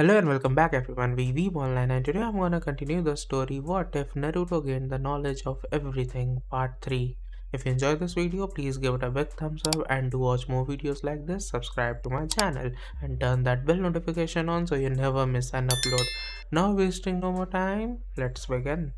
Hello and welcome back everyone, we Weeb Online and today I'm gonna continue the story What if Naruto gained the knowledge of everything part 3. If you enjoyed this video, please give it a big thumbs up and to watch more videos like this, subscribe to my channel and turn that bell notification on so you never miss an upload. Now wasting no more time, let's begin.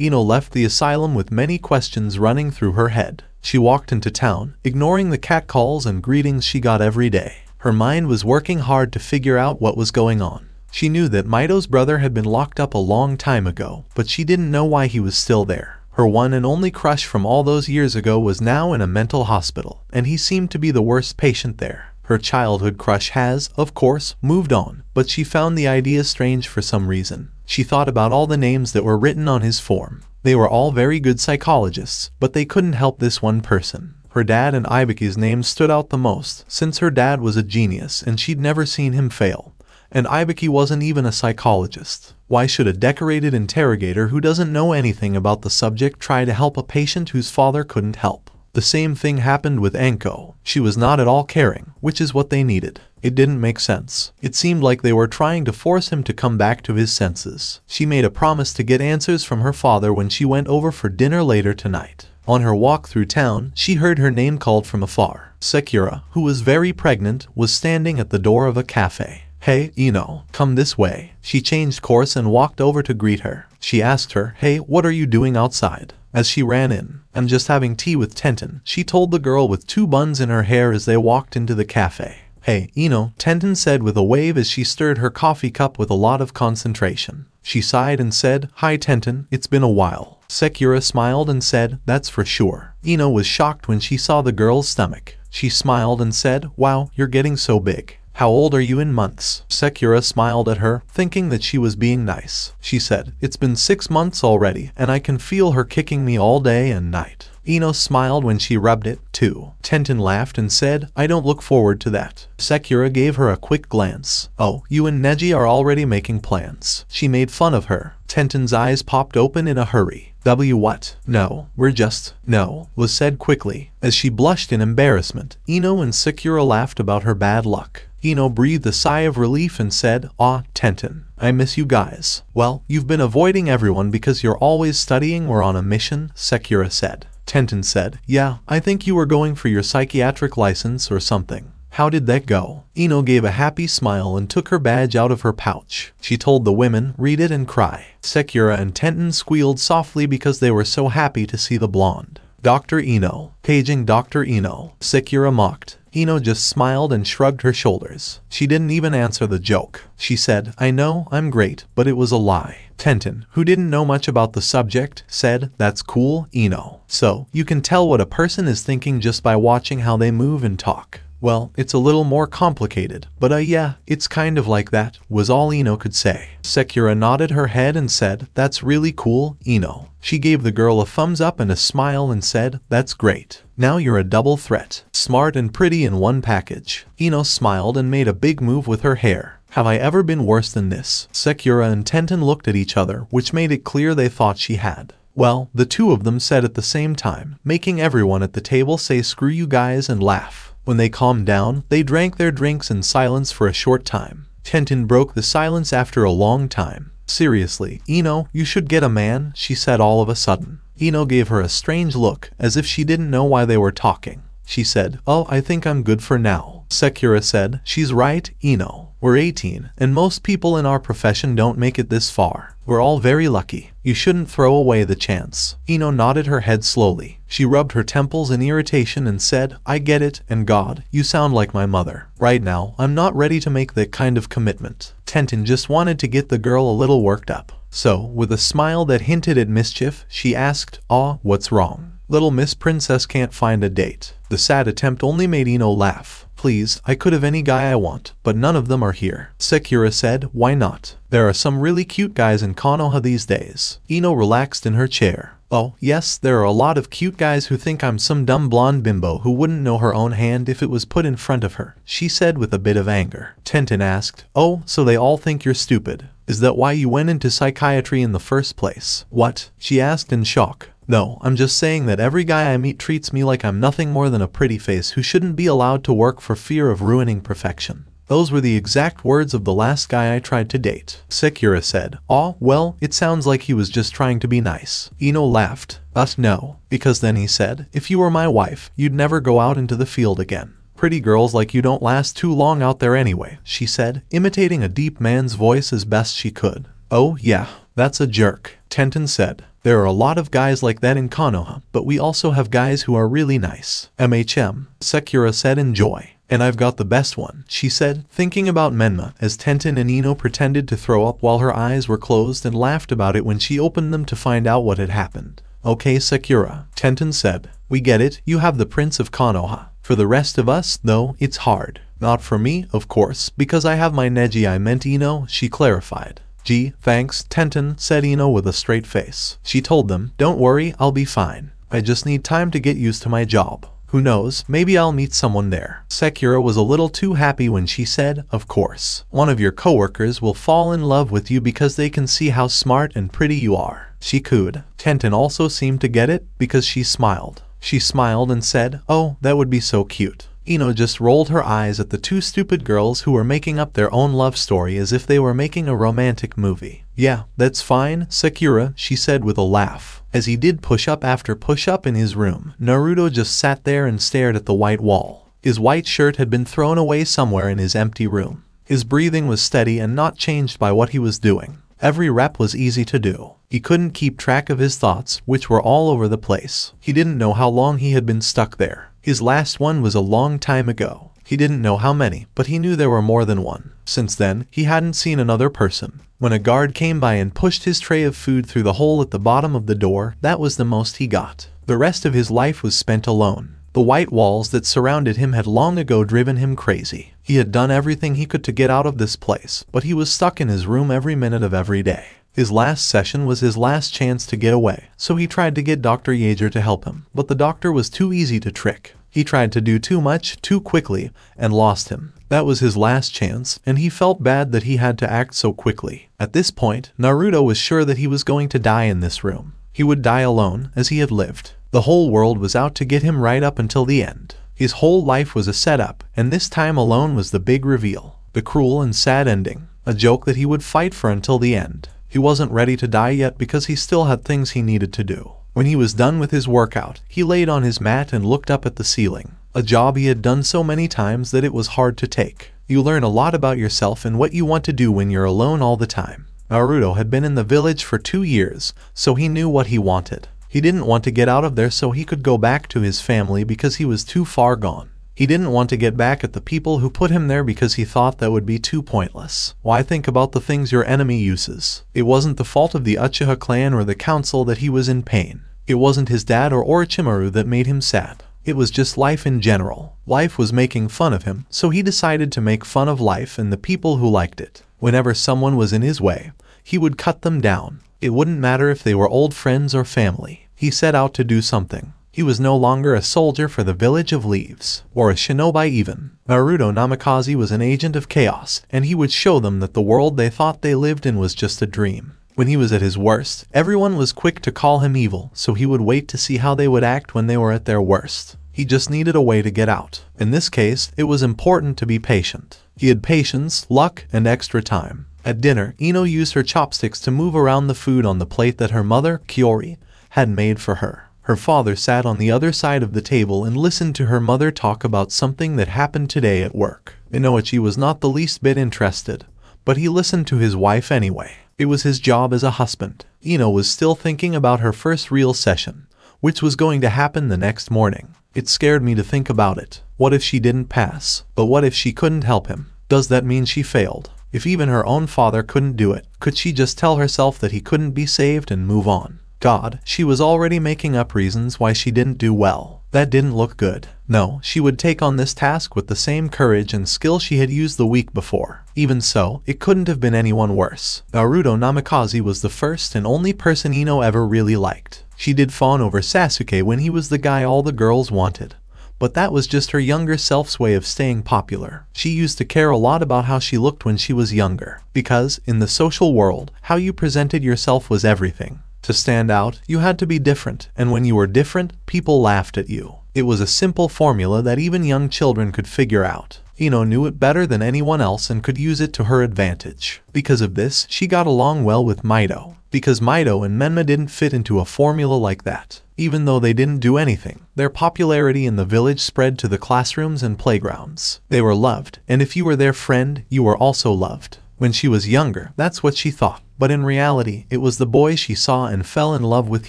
Ino left the asylum with many questions running through her head. She walked into town, ignoring the catcalls and greetings she got every day. Her mind was working hard to figure out what was going on. She knew that Mito's brother had been locked up a long time ago, but she didn't know why he was still there. Her one and only crush from all those years ago was now in a mental hospital, and he seemed to be the worst patient there. Her childhood crush has, of course, moved on, but she found the idea strange for some reason. She thought about all the names that were written on his form. They were all very good psychologists, but they couldn't help this one person. Her dad and Ibiki's names stood out the most, since her dad was a genius and she'd never seen him fail. And Ibiki wasn't even a psychologist. Why should a decorated interrogator who doesn't know anything about the subject try to help a patient whose father couldn't help? The same thing happened with Anko. She was not at all caring, which is what they needed. It didn't make sense. It seemed like they were trying to force him to come back to his senses. She made a promise to get answers from her father when she went over for dinner later tonight. On her walk through town, she heard her name called from afar. Sakura, who was very pregnant, was standing at the door of a cafe. Hey, Eno, come this way. She changed course and walked over to greet her. She asked her, hey, what are you doing outside? As she ran in, I'm just having tea with Tenten, she told the girl with two buns in her hair as they walked into the cafe. Hey, Eno, Tenten said with a wave as she stirred her coffee cup with a lot of concentration. She sighed and said, hi Tenten, it's been a while. Sekura smiled and said, that's for sure. Ino was shocked when she saw the girl's stomach. She smiled and said, wow, you're getting so big. How old are you in months? Sekura smiled at her, thinking that she was being nice. She said, It's been six months already, and I can feel her kicking me all day and night. Eno smiled when she rubbed it, too. Tenton laughed and said, I don't look forward to that. Sekura gave her a quick glance. Oh, you and Neji are already making plans. She made fun of her. Tenton's eyes popped open in a hurry. W what? No, we're just, no, was said quickly. As she blushed in embarrassment, Eno and Sekura laughed about her bad luck. Eno breathed a sigh of relief and said, Ah, Tenton, I miss you guys. Well, you've been avoiding everyone because you're always studying or on a mission, Sekura said. Tenton said. Yeah, I think you were going for your psychiatric license or something. How did that go? Eno gave a happy smile and took her badge out of her pouch. She told the women, read it and cry. Sekura and Tenton squealed softly because they were so happy to see the blonde. Dr. Eno. Paging Dr. Eno. Sekura mocked. Eno just smiled and shrugged her shoulders. She didn't even answer the joke. She said, I know, I'm great, but it was a lie. Tenton, who didn't know much about the subject, said, That's cool, Eno. So, you can tell what a person is thinking just by watching how they move and talk. Well, it's a little more complicated, but uh yeah, it's kind of like that, was all Eno could say. Sekura nodded her head and said, That's really cool, Eno. She gave the girl a thumbs up and a smile and said, That's great. Now you're a double threat, smart and pretty in one package. Ino smiled and made a big move with her hair. Have I ever been worse than this? Sekura and Tenten looked at each other, which made it clear they thought she had. Well, the two of them said at the same time, making everyone at the table say screw you guys and laugh. When they calmed down, they drank their drinks in silence for a short time. Tenten broke the silence after a long time. Seriously, Ino, you should get a man, she said all of a sudden. Eno gave her a strange look, as if she didn't know why they were talking. She said, Oh, I think I'm good for now. Sekura said, She's right, Eno. We're 18, and most people in our profession don't make it this far. We're all very lucky. You shouldn't throw away the chance. Eno nodded her head slowly. She rubbed her temples in irritation and said, I get it, and God, you sound like my mother. Right now, I'm not ready to make that kind of commitment. Tenton just wanted to get the girl a little worked up. So, with a smile that hinted at mischief, she asked, Ah, what's wrong? Little Miss Princess can't find a date. The sad attempt only made Eno laugh. Please, I could have any guy I want, but none of them are here. Sekira said, why not? There are some really cute guys in Konoha these days. Eno relaxed in her chair. Oh, yes, there are a lot of cute guys who think I'm some dumb blonde bimbo who wouldn't know her own hand if it was put in front of her, she said with a bit of anger. Tenten asked, oh, so they all think you're stupid. Is that why you went into psychiatry in the first place? What? She asked in shock. No, I'm just saying that every guy I meet treats me like I'm nothing more than a pretty face who shouldn't be allowed to work for fear of ruining perfection. Those were the exact words of the last guy I tried to date. Sekura said, Aw, well, it sounds like he was just trying to be nice. Eno laughed. Us no. Because then he said, if you were my wife, you'd never go out into the field again. Pretty girls like you don't last too long out there anyway, she said, imitating a deep man's voice as best she could. Oh, yeah, that's a jerk, Tenton said. There are a lot of guys like that in Konoha, but we also have guys who are really nice. MHM, Sekura said enjoy. And I've got the best one, she said, thinking about Menma, as Tenten and Ino pretended to throw up while her eyes were closed and laughed about it when she opened them to find out what had happened. Okay Sekura, Tenten said. We get it, you have the Prince of Konoha. For the rest of us, though, it's hard. Not for me, of course, because I have my Neji I meant Eno, she clarified. Gee, thanks, Tenton, said Eno with a straight face. She told them, don't worry, I'll be fine. I just need time to get used to my job. Who knows, maybe I'll meet someone there. Sekira was a little too happy when she said, of course. One of your coworkers will fall in love with you because they can see how smart and pretty you are. She cooed. Tenton also seemed to get it because she smiled. She smiled and said, Oh, that would be so cute. Ino just rolled her eyes at the two stupid girls who were making up their own love story as if they were making a romantic movie. Yeah, that's fine, Sakura, she said with a laugh, as he did push-up after push-up in his room. Naruto just sat there and stared at the white wall. His white shirt had been thrown away somewhere in his empty room. His breathing was steady and not changed by what he was doing. Every rep was easy to do. He couldn't keep track of his thoughts, which were all over the place. He didn't know how long he had been stuck there. His last one was a long time ago. He didn't know how many, but he knew there were more than one. Since then, he hadn't seen another person. When a guard came by and pushed his tray of food through the hole at the bottom of the door, that was the most he got. The rest of his life was spent alone. The white walls that surrounded him had long ago driven him crazy. He had done everything he could to get out of this place, but he was stuck in his room every minute of every day. His last session was his last chance to get away, so he tried to get Dr. Yeager to help him, but the doctor was too easy to trick. He tried to do too much, too quickly, and lost him. That was his last chance, and he felt bad that he had to act so quickly. At this point, Naruto was sure that he was going to die in this room. He would die alone, as he had lived. The whole world was out to get him right up until the end. His whole life was a setup, and this time alone was the big reveal. The cruel and sad ending. A joke that he would fight for until the end. He wasn't ready to die yet because he still had things he needed to do. When he was done with his workout, he laid on his mat and looked up at the ceiling, a job he had done so many times that it was hard to take. You learn a lot about yourself and what you want to do when you're alone all the time. Naruto had been in the village for two years, so he knew what he wanted. He didn't want to get out of there so he could go back to his family because he was too far gone. He didn't want to get back at the people who put him there because he thought that would be too pointless. Why think about the things your enemy uses? It wasn't the fault of the Uchiha clan or the council that he was in pain. It wasn't his dad or Orochimaru that made him sad. It was just life in general. Life was making fun of him, so he decided to make fun of life and the people who liked it. Whenever someone was in his way, he would cut them down. It wouldn't matter if they were old friends or family. He set out to do something. He was no longer a soldier for the Village of Leaves, or a shinobi even. Naruto Namikaze was an agent of chaos, and he would show them that the world they thought they lived in was just a dream. When he was at his worst, everyone was quick to call him evil, so he would wait to see how they would act when they were at their worst. He just needed a way to get out. In this case, it was important to be patient. He had patience, luck, and extra time. At dinner, Ino used her chopsticks to move around the food on the plate that her mother, Kiori, had made for her. Her father sat on the other side of the table and listened to her mother talk about something that happened today at work. Inoichi was not the least bit interested, but he listened to his wife anyway. It was his job as a husband. Ino was still thinking about her first real session, which was going to happen the next morning. It scared me to think about it. What if she didn't pass? But what if she couldn't help him? Does that mean she failed? If even her own father couldn't do it, could she just tell herself that he couldn't be saved and move on? God, she was already making up reasons why she didn't do well. That didn't look good. No, she would take on this task with the same courage and skill she had used the week before. Even so, it couldn't have been anyone worse. Naruto Namikaze was the first and only person Ino ever really liked. She did fawn over Sasuke when he was the guy all the girls wanted but that was just her younger self's way of staying popular. She used to care a lot about how she looked when she was younger, because, in the social world, how you presented yourself was everything. To stand out, you had to be different, and when you were different, people laughed at you. It was a simple formula that even young children could figure out. Ino knew it better than anyone else and could use it to her advantage. Because of this, she got along well with Mido, because Mido and Menma didn't fit into a formula like that. Even though they didn't do anything, their popularity in the village spread to the classrooms and playgrounds. They were loved, and if you were their friend, you were also loved when she was younger. That's what she thought. But in reality, it was the boy she saw and fell in love with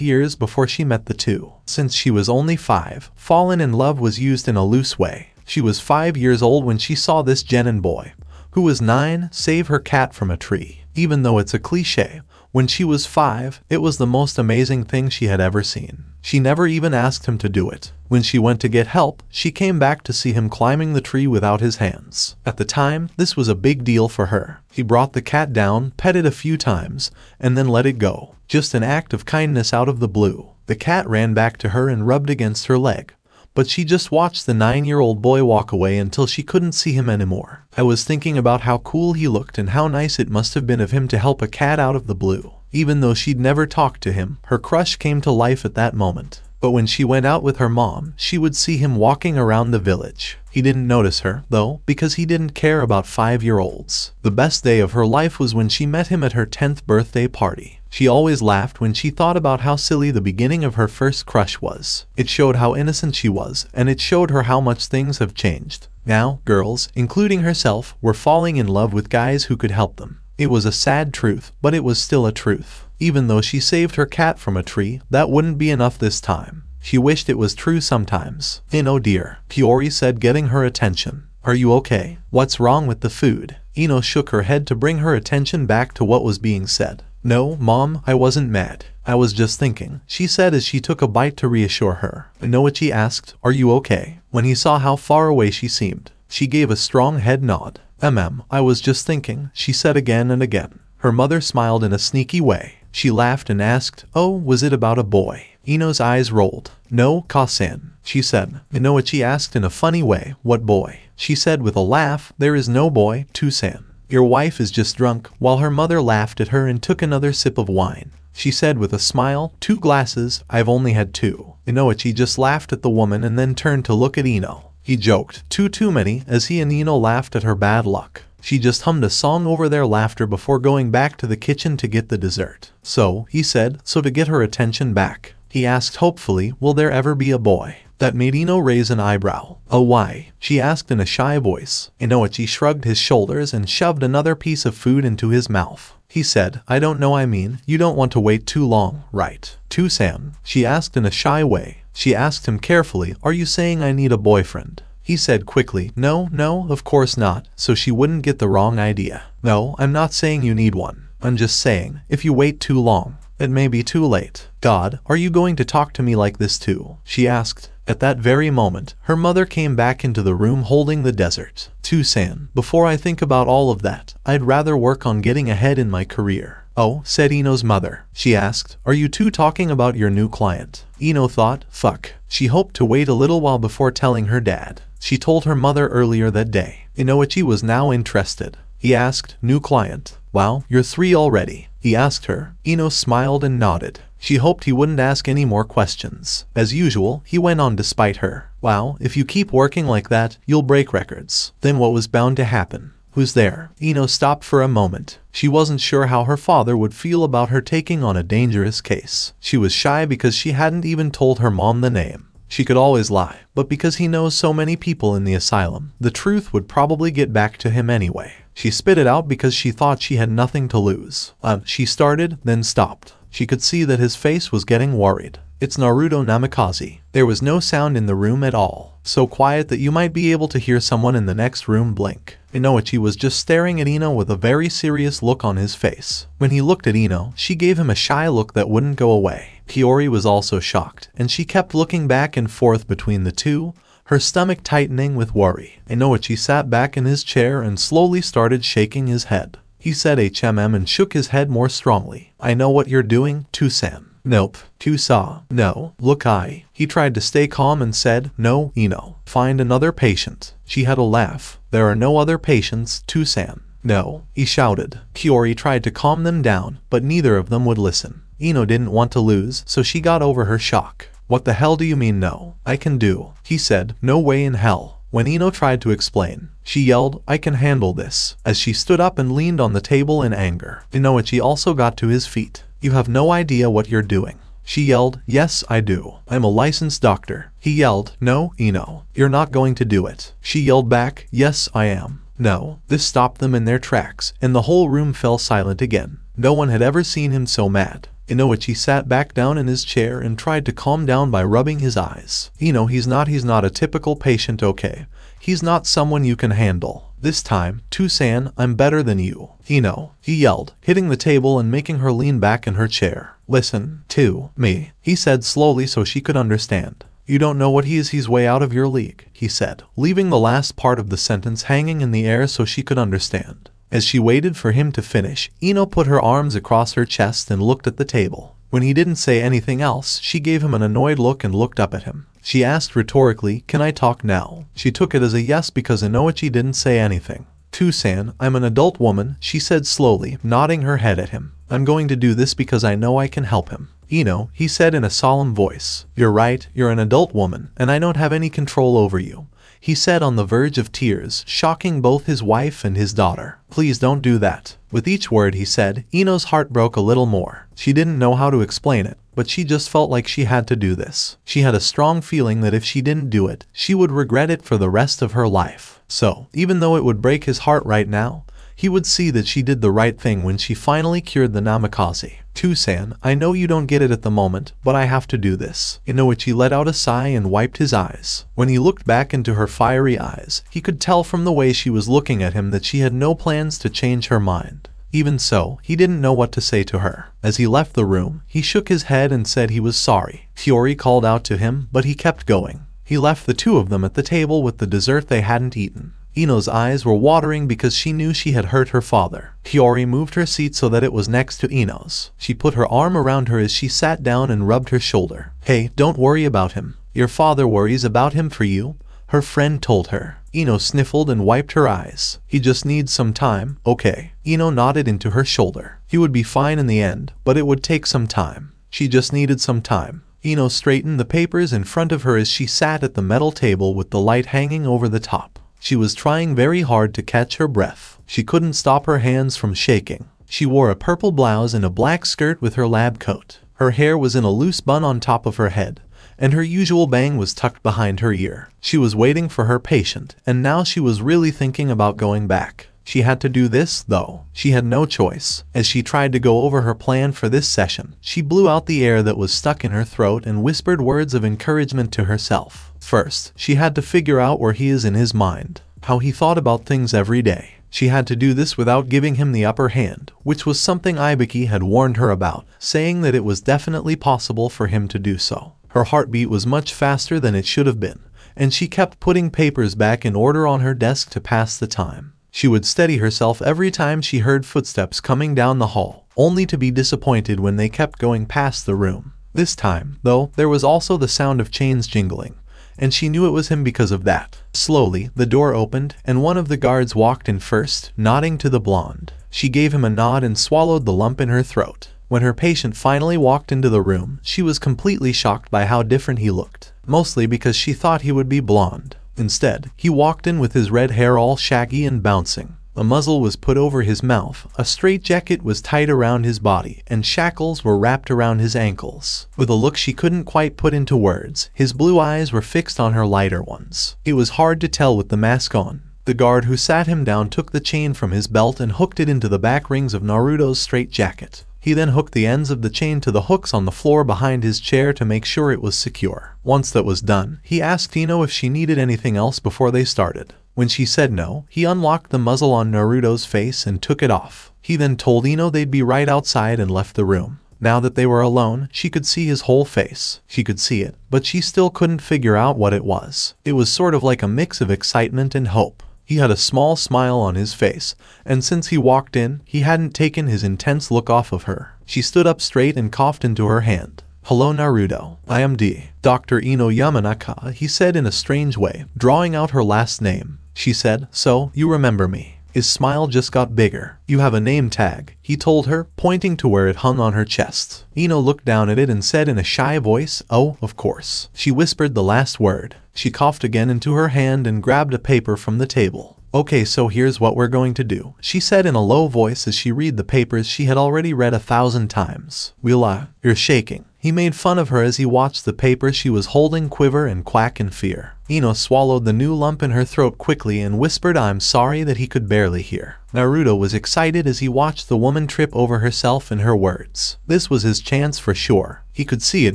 years before she met the two. Since she was only five, fallen in love was used in a loose way. She was five years old when she saw this Jenin boy, who was nine, save her cat from a tree. Even though it's a cliche, when she was five, it was the most amazing thing she had ever seen. She never even asked him to do it. When she went to get help, she came back to see him climbing the tree without his hands. At the time, this was a big deal for her. He brought the cat down, pet it a few times, and then let it go. Just an act of kindness out of the blue. The cat ran back to her and rubbed against her leg but she just watched the nine-year-old boy walk away until she couldn't see him anymore. I was thinking about how cool he looked and how nice it must have been of him to help a cat out of the blue. Even though she'd never talked to him, her crush came to life at that moment. But when she went out with her mom, she would see him walking around the village. He didn't notice her, though, because he didn't care about five-year-olds. The best day of her life was when she met him at her 10th birthday party. She always laughed when she thought about how silly the beginning of her first crush was. It showed how innocent she was, and it showed her how much things have changed. Now, girls, including herself, were falling in love with guys who could help them. It was a sad truth, but it was still a truth. Even though she saved her cat from a tree, that wouldn't be enough this time. She wished it was true sometimes. Ino oh dear, Kiori said getting her attention. Are you okay? What's wrong with the food? Ino shook her head to bring her attention back to what was being said. No, mom, I wasn't mad. I was just thinking, she said as she took a bite to reassure her. Noichi asked, are you okay? When he saw how far away she seemed, she gave a strong head nod. Mm, I was just thinking, she said again and again. Her mother smiled in a sneaky way. She laughed and asked, oh, was it about a boy? Ino's eyes rolled. No, Kasan, she said. she asked in a funny way, what boy? She said with a laugh, there is no boy, Tusan. Your wife is just drunk. While her mother laughed at her and took another sip of wine, she said with a smile, Two glasses, I've only had two. Inoichi just laughed at the woman and then turned to look at Ino. He joked, Too too many, as he and Ino laughed at her bad luck. She just hummed a song over their laughter before going back to the kitchen to get the dessert. So, he said, so to get her attention back, he asked hopefully, will there ever be a boy? That made Ino raise an eyebrow. Oh why? She asked in a shy voice. Inoichi shrugged his shoulders and shoved another piece of food into his mouth. He said, I don't know I mean, you don't want to wait too long, right? Sam?" she asked in a shy way. She asked him carefully, are you saying I need a boyfriend? He said quickly, no, no, of course not, so she wouldn't get the wrong idea. No, I'm not saying you need one. I'm just saying, if you wait too long, it may be too late. God, are you going to talk to me like this too? She asked. At that very moment, her mother came back into the room holding the desert. Tucson, before I think about all of that, I'd rather work on getting ahead in my career. Oh, said Eno's mother. She asked, are you two talking about your new client? Eno thought, fuck. She hoped to wait a little while before telling her dad. She told her mother earlier that day. Inoichi was now interested. He asked, new client. Wow, you're three already he asked her. Eno smiled and nodded. She hoped he wouldn't ask any more questions. As usual, he went on despite her. Wow, if you keep working like that, you'll break records. Then what was bound to happen? Who's there? Eno stopped for a moment. She wasn't sure how her father would feel about her taking on a dangerous case. She was shy because she hadn't even told her mom the name. She could always lie, but because he knows so many people in the asylum, the truth would probably get back to him anyway. She spit it out because she thought she had nothing to lose. Um, she started, then stopped. She could see that his face was getting worried. It's Naruto Namikaze. There was no sound in the room at all. So quiet that you might be able to hear someone in the next room blink. Inoichi was just staring at Ino with a very serious look on his face. When he looked at Ino, she gave him a shy look that wouldn't go away. Peori was also shocked, and she kept looking back and forth between the two, her stomach tightening with worry. I know it. She sat back in his chair and slowly started shaking his head. He said HMM and shook his head more strongly. I know what you're doing, Tusam. Nope. Tusa. No. Look I. He tried to stay calm and said, No, Eno. Find another patient. She had a laugh. There are no other patients, Tusam. No. He shouted. Kiori tried to calm them down, but neither of them would listen. Eno didn't want to lose, so she got over her shock. What the hell do you mean no? I can do. He said, no way in hell. When Eno tried to explain, she yelled, I can handle this, as she stood up and leaned on the table in anger. Inoichi also got to his feet. You have no idea what you're doing. She yelled, Yes, I do. I'm a licensed doctor. He yelled, No, Eno. You're not going to do it. She yelled back, Yes, I am. No. This stopped them in their tracks, and the whole room fell silent again. No one had ever seen him so mad. Inoichi sat back down in his chair and tried to calm down by rubbing his eyes. You know, he's not he's not a typical patient okay. He's not someone you can handle. This time, Tusan, I'm better than you. Eno, he yelled, hitting the table and making her lean back in her chair. Listen, to me, he said slowly so she could understand. You don't know what he is he's way out of your league, he said, leaving the last part of the sentence hanging in the air so she could understand. As she waited for him to finish, Eno put her arms across her chest and looked at the table. When he didn't say anything else, she gave him an annoyed look and looked up at him. She asked rhetorically, can I talk now? She took it as a yes because Inoichi didn't say anything. Tusan, I'm an adult woman, she said slowly, nodding her head at him. I'm going to do this because I know I can help him. Eno, he said in a solemn voice, You're right, you're an adult woman, and I don't have any control over you he said on the verge of tears, shocking both his wife and his daughter. Please don't do that. With each word he said, Eno's heart broke a little more. She didn't know how to explain it, but she just felt like she had to do this. She had a strong feeling that if she didn't do it, she would regret it for the rest of her life. So, even though it would break his heart right now, he would see that she did the right thing when she finally cured the Namikaze. Tusan, I know you don't get it at the moment, but I have to do this. Inoichi let out a sigh and wiped his eyes. When he looked back into her fiery eyes, he could tell from the way she was looking at him that she had no plans to change her mind. Even so, he didn't know what to say to her. As he left the room, he shook his head and said he was sorry. Fiori called out to him, but he kept going. He left the two of them at the table with the dessert they hadn't eaten. Ino's eyes were watering because she knew she had hurt her father. Hiyori moved her seat so that it was next to Ino's. She put her arm around her as she sat down and rubbed her shoulder. Hey, don't worry about him. Your father worries about him for you, her friend told her. Ino sniffled and wiped her eyes. He just needs some time, okay. Ino nodded into her shoulder. He would be fine in the end, but it would take some time. She just needed some time. Ino straightened the papers in front of her as she sat at the metal table with the light hanging over the top. She was trying very hard to catch her breath. She couldn't stop her hands from shaking. She wore a purple blouse and a black skirt with her lab coat. Her hair was in a loose bun on top of her head, and her usual bang was tucked behind her ear. She was waiting for her patient, and now she was really thinking about going back. She had to do this, though. She had no choice. As she tried to go over her plan for this session, she blew out the air that was stuck in her throat and whispered words of encouragement to herself. First, she had to figure out where he is in his mind, how he thought about things every day. She had to do this without giving him the upper hand, which was something Ibiki had warned her about, saying that it was definitely possible for him to do so. Her heartbeat was much faster than it should have been, and she kept putting papers back in order on her desk to pass the time. She would steady herself every time she heard footsteps coming down the hall, only to be disappointed when they kept going past the room. This time, though, there was also the sound of chains jingling, and she knew it was him because of that. Slowly, the door opened, and one of the guards walked in first, nodding to the blonde. She gave him a nod and swallowed the lump in her throat. When her patient finally walked into the room, she was completely shocked by how different he looked, mostly because she thought he would be blonde. Instead, he walked in with his red hair all shaggy and bouncing. A muzzle was put over his mouth, a straitjacket was tied around his body, and shackles were wrapped around his ankles. With a look she couldn't quite put into words, his blue eyes were fixed on her lighter ones. It was hard to tell with the mask on. The guard who sat him down took the chain from his belt and hooked it into the back rings of Naruto's straitjacket. He then hooked the ends of the chain to the hooks on the floor behind his chair to make sure it was secure. Once that was done, he asked Ino if she needed anything else before they started. When she said no, he unlocked the muzzle on Naruto's face and took it off. He then told Ino they'd be right outside and left the room. Now that they were alone, she could see his whole face. She could see it, but she still couldn't figure out what it was. It was sort of like a mix of excitement and hope. He had a small smile on his face, and since he walked in, he hadn't taken his intense look off of her. She stood up straight and coughed into her hand. Hello Naruto, I am D. Dr. Ino Yamanaka, he said in a strange way, drawing out her last name she said. So, you remember me. His smile just got bigger. You have a name tag, he told her, pointing to where it hung on her chest. Eno looked down at it and said in a shy voice, Oh, of course. She whispered the last word. She coughed again into her hand and grabbed a paper from the table. Okay, so here's what we're going to do, she said in a low voice as she read the papers she had already read a thousand times. we uh, you're shaking. He made fun of her as he watched the paper she was holding quiver and quack in fear. Ino swallowed the new lump in her throat quickly and whispered I'm sorry that he could barely hear. Naruto was excited as he watched the woman trip over herself and her words. This was his chance for sure. He could see it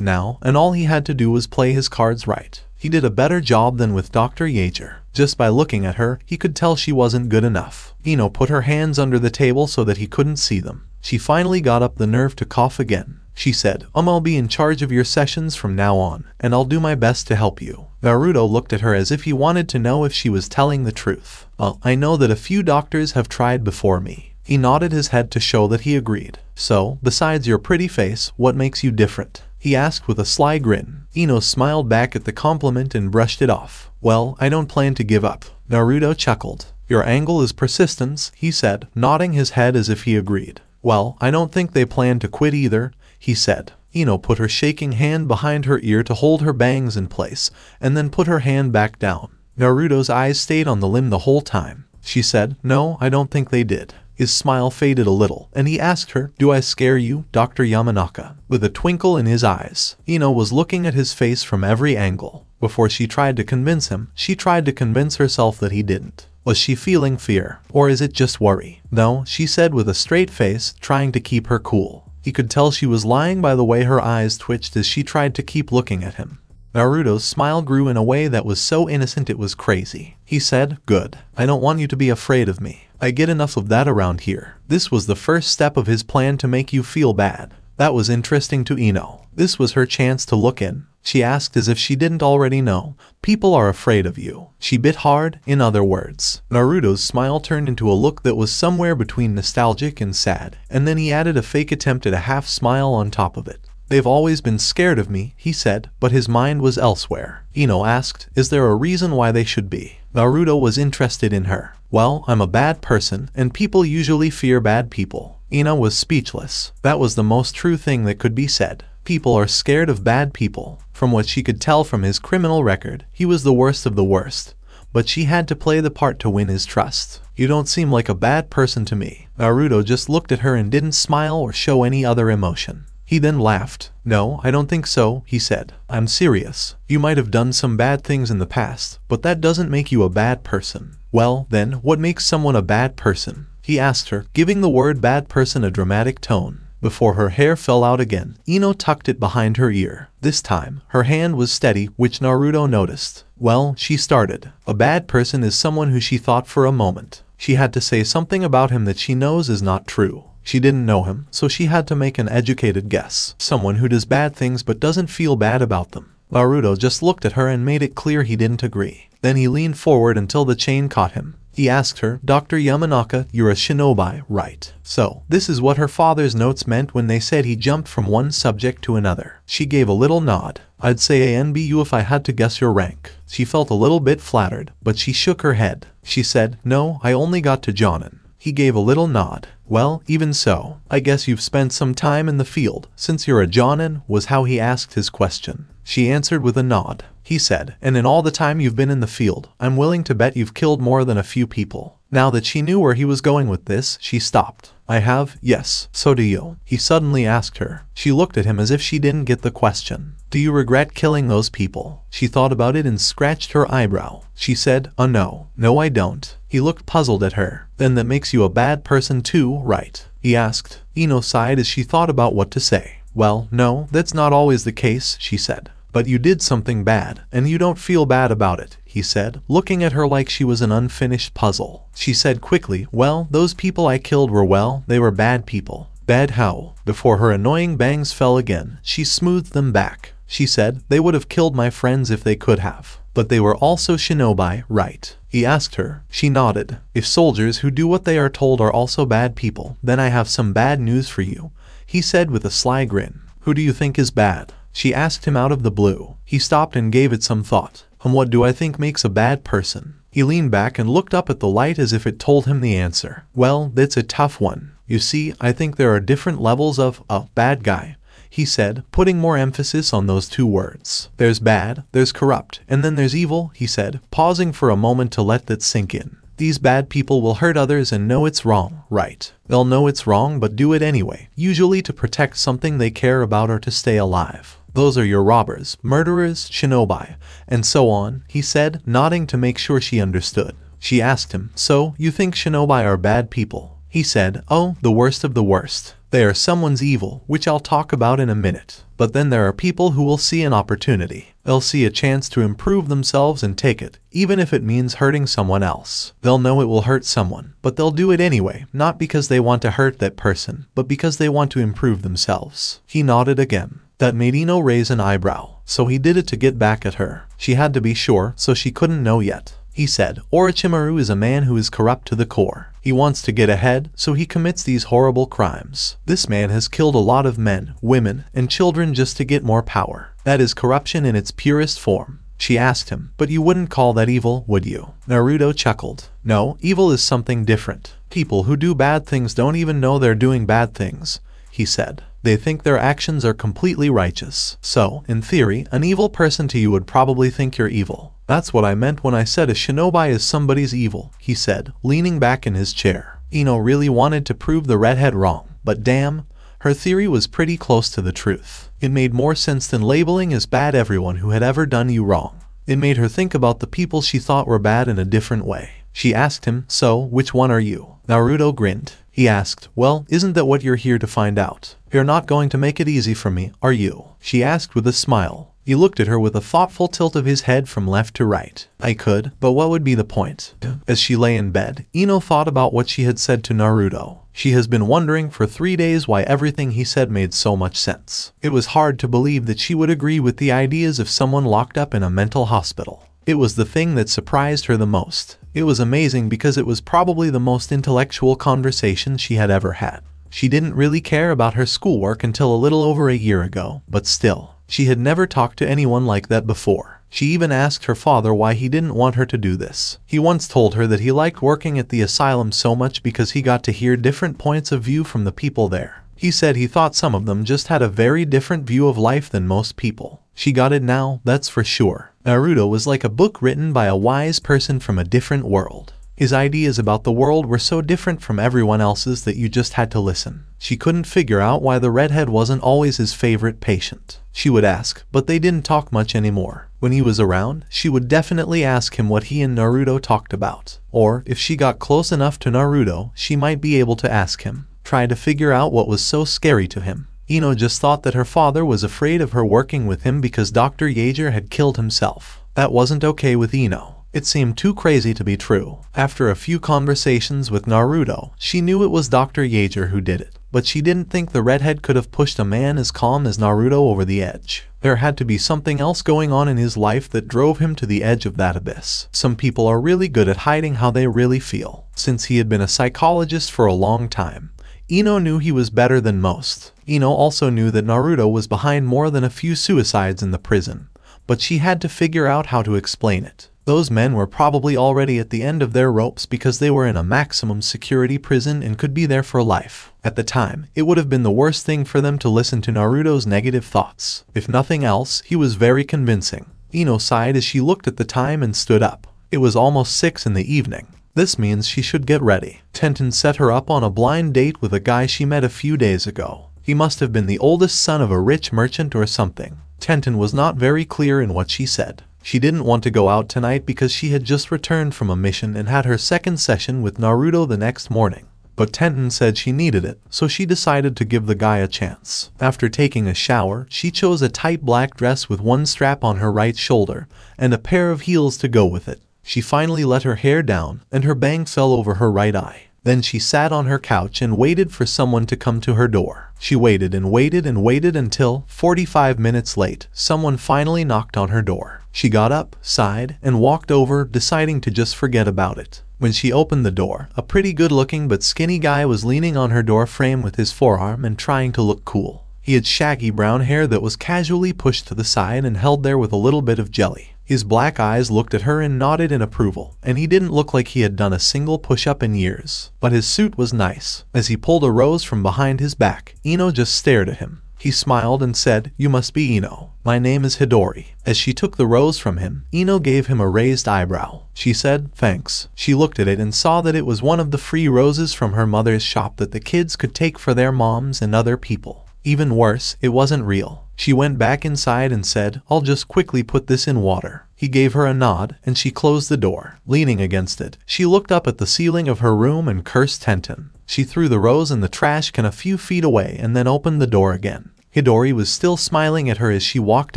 now, and all he had to do was play his cards right. He did a better job than with Dr. Yeager. Just by looking at her, he could tell she wasn't good enough. Ino put her hands under the table so that he couldn't see them. She finally got up the nerve to cough again. She said, Um I'll be in charge of your sessions from now on, and I'll do my best to help you. Naruto looked at her as if he wanted to know if she was telling the truth. Well, I know that a few doctors have tried before me. He nodded his head to show that he agreed. So, besides your pretty face, what makes you different? He asked with a sly grin. Ino smiled back at the compliment and brushed it off. Well, I don't plan to give up. Naruto chuckled. Your angle is persistence, he said, nodding his head as if he agreed. Well, I don't think they plan to quit either, he said. Ino put her shaking hand behind her ear to hold her bangs in place, and then put her hand back down. Naruto's eyes stayed on the limb the whole time. She said, no, I don't think they did. His smile faded a little, and he asked her, Do I scare you, Dr. Yamanaka? With a twinkle in his eyes, Ino was looking at his face from every angle. Before she tried to convince him, she tried to convince herself that he didn't. Was she feeling fear, or is it just worry? No, she said with a straight face, trying to keep her cool. He could tell she was lying by the way her eyes twitched as she tried to keep looking at him. Naruto's smile grew in a way that was so innocent it was crazy. He said, Good. I don't want you to be afraid of me. I get enough of that around here. This was the first step of his plan to make you feel bad. That was interesting to Ino. This was her chance to look in she asked as if she didn't already know. People are afraid of you. She bit hard, in other words. Naruto's smile turned into a look that was somewhere between nostalgic and sad, and then he added a fake attempt at a half-smile on top of it. They've always been scared of me, he said, but his mind was elsewhere. Ino asked, is there a reason why they should be? Naruto was interested in her. Well, I'm a bad person, and people usually fear bad people. Ina was speechless. That was the most true thing that could be said. People are scared of bad people. From what she could tell from his criminal record, he was the worst of the worst. But she had to play the part to win his trust. You don't seem like a bad person to me. Naruto just looked at her and didn't smile or show any other emotion. He then laughed. No, I don't think so, he said. I'm serious. You might have done some bad things in the past, but that doesn't make you a bad person. Well, then, what makes someone a bad person? He asked her, giving the word bad person a dramatic tone before her hair fell out again. Ino tucked it behind her ear. This time, her hand was steady, which Naruto noticed. Well, she started. A bad person is someone who she thought for a moment. She had to say something about him that she knows is not true. She didn't know him, so she had to make an educated guess. Someone who does bad things but doesn't feel bad about them. Naruto just looked at her and made it clear he didn't agree. Then he leaned forward until the chain caught him. He asked her, Dr. Yamanaka, you're a shinobi, right? So, this is what her father's notes meant when they said he jumped from one subject to another. She gave a little nod. I'd say anbu if I had to guess your rank. She felt a little bit flattered, but she shook her head. She said, no, I only got to Jonin. He gave a little nod. Well, even so, I guess you've spent some time in the field, since you're a Jonin, was how he asked his question. She answered with a nod he said, and in all the time you've been in the field, I'm willing to bet you've killed more than a few people. Now that she knew where he was going with this, she stopped. I have, yes, so do you. He suddenly asked her. She looked at him as if she didn't get the question. Do you regret killing those people? She thought about it and scratched her eyebrow. She said, oh no, no I don't. He looked puzzled at her. Then that makes you a bad person too, right? He asked. Eno sighed as she thought about what to say. Well, no, that's not always the case, she said. But you did something bad, and you don't feel bad about it, he said, looking at her like she was an unfinished puzzle. She said quickly, well, those people I killed were well, they were bad people. Bad howl. Before her annoying bangs fell again, she smoothed them back. She said, they would have killed my friends if they could have. But they were also shinobi, right? He asked her. She nodded. If soldiers who do what they are told are also bad people, then I have some bad news for you. He said with a sly grin. Who do you think is bad? She asked him out of the blue. He stopped and gave it some thought. And what do I think makes a bad person? He leaned back and looked up at the light as if it told him the answer. Well, that's a tough one. You see, I think there are different levels of a bad guy, he said, putting more emphasis on those two words. There's bad, there's corrupt, and then there's evil, he said, pausing for a moment to let that sink in. These bad people will hurt others and know it's wrong, right? They'll know it's wrong but do it anyway, usually to protect something they care about or to stay alive. Those are your robbers, murderers, shinobi, and so on, he said, nodding to make sure she understood. She asked him, so, you think shinobi are bad people? He said, oh, the worst of the worst. They are someone's evil, which I'll talk about in a minute. But then there are people who will see an opportunity. They'll see a chance to improve themselves and take it, even if it means hurting someone else. They'll know it will hurt someone, but they'll do it anyway, not because they want to hurt that person, but because they want to improve themselves. He nodded again that made Eno raise an eyebrow, so he did it to get back at her. She had to be sure, so she couldn't know yet. He said, Orochimaru is a man who is corrupt to the core. He wants to get ahead, so he commits these horrible crimes. This man has killed a lot of men, women, and children just to get more power. That is corruption in its purest form. She asked him, but you wouldn't call that evil, would you? Naruto chuckled. No, evil is something different. People who do bad things don't even know they're doing bad things he said. They think their actions are completely righteous. So, in theory, an evil person to you would probably think you're evil. That's what I meant when I said a shinobi is somebody's evil, he said, leaning back in his chair. Ino really wanted to prove the redhead wrong, but damn, her theory was pretty close to the truth. It made more sense than labeling as bad everyone who had ever done you wrong. It made her think about the people she thought were bad in a different way. She asked him, so, which one are you? Naruto grinned. He asked, Well, isn't that what you're here to find out? You're not going to make it easy for me, are you? She asked with a smile. He looked at her with a thoughtful tilt of his head from left to right. I could, but what would be the point? As she lay in bed, Ino thought about what she had said to Naruto. She has been wondering for three days why everything he said made so much sense. It was hard to believe that she would agree with the ideas of someone locked up in a mental hospital. It was the thing that surprised her the most. It was amazing because it was probably the most intellectual conversation she had ever had. She didn't really care about her schoolwork until a little over a year ago, but still, she had never talked to anyone like that before. She even asked her father why he didn't want her to do this. He once told her that he liked working at the asylum so much because he got to hear different points of view from the people there. He said he thought some of them just had a very different view of life than most people. She got it now, that's for sure. Naruto was like a book written by a wise person from a different world. His ideas about the world were so different from everyone else's that you just had to listen. She couldn't figure out why the redhead wasn't always his favorite patient. She would ask, but they didn't talk much anymore. When he was around, she would definitely ask him what he and Naruto talked about. Or, if she got close enough to Naruto, she might be able to ask him. Try to figure out what was so scary to him. Eno just thought that her father was afraid of her working with him because Dr. Yeager had killed himself. That wasn't okay with Eno. It seemed too crazy to be true. After a few conversations with Naruto, she knew it was Dr. Yeager who did it, but she didn't think the redhead could have pushed a man as calm as Naruto over the edge. There had to be something else going on in his life that drove him to the edge of that abyss. Some people are really good at hiding how they really feel. Since he had been a psychologist for a long time, Ino knew he was better than most. Ino also knew that Naruto was behind more than a few suicides in the prison, but she had to figure out how to explain it. Those men were probably already at the end of their ropes because they were in a maximum security prison and could be there for life. At the time, it would have been the worst thing for them to listen to Naruto's negative thoughts. If nothing else, he was very convincing. Ino sighed as she looked at the time and stood up. It was almost 6 in the evening. This means she should get ready. Tenten set her up on a blind date with a guy she met a few days ago. He must have been the oldest son of a rich merchant or something. Tenton was not very clear in what she said. She didn't want to go out tonight because she had just returned from a mission and had her second session with Naruto the next morning. But Tenton said she needed it, so she decided to give the guy a chance. After taking a shower, she chose a tight black dress with one strap on her right shoulder and a pair of heels to go with it. She finally let her hair down, and her bang fell over her right eye. Then she sat on her couch and waited for someone to come to her door. She waited and waited and waited until, 45 minutes late, someone finally knocked on her door. She got up, sighed, and walked over, deciding to just forget about it. When she opened the door, a pretty good-looking but skinny guy was leaning on her door frame with his forearm and trying to look cool. He had shaggy brown hair that was casually pushed to the side and held there with a little bit of jelly. His black eyes looked at her and nodded in approval, and he didn't look like he had done a single push-up in years. But his suit was nice. As he pulled a rose from behind his back, Ino just stared at him. He smiled and said, You must be Ino. My name is Hidori. As she took the rose from him, Ino gave him a raised eyebrow. She said, Thanks. She looked at it and saw that it was one of the free roses from her mother's shop that the kids could take for their moms and other people. Even worse, it wasn't real. She went back inside and said, I'll just quickly put this in water. He gave her a nod, and she closed the door, leaning against it. She looked up at the ceiling of her room and cursed Tenton. She threw the rose in the trash can a few feet away and then opened the door again. Hidori was still smiling at her as she walked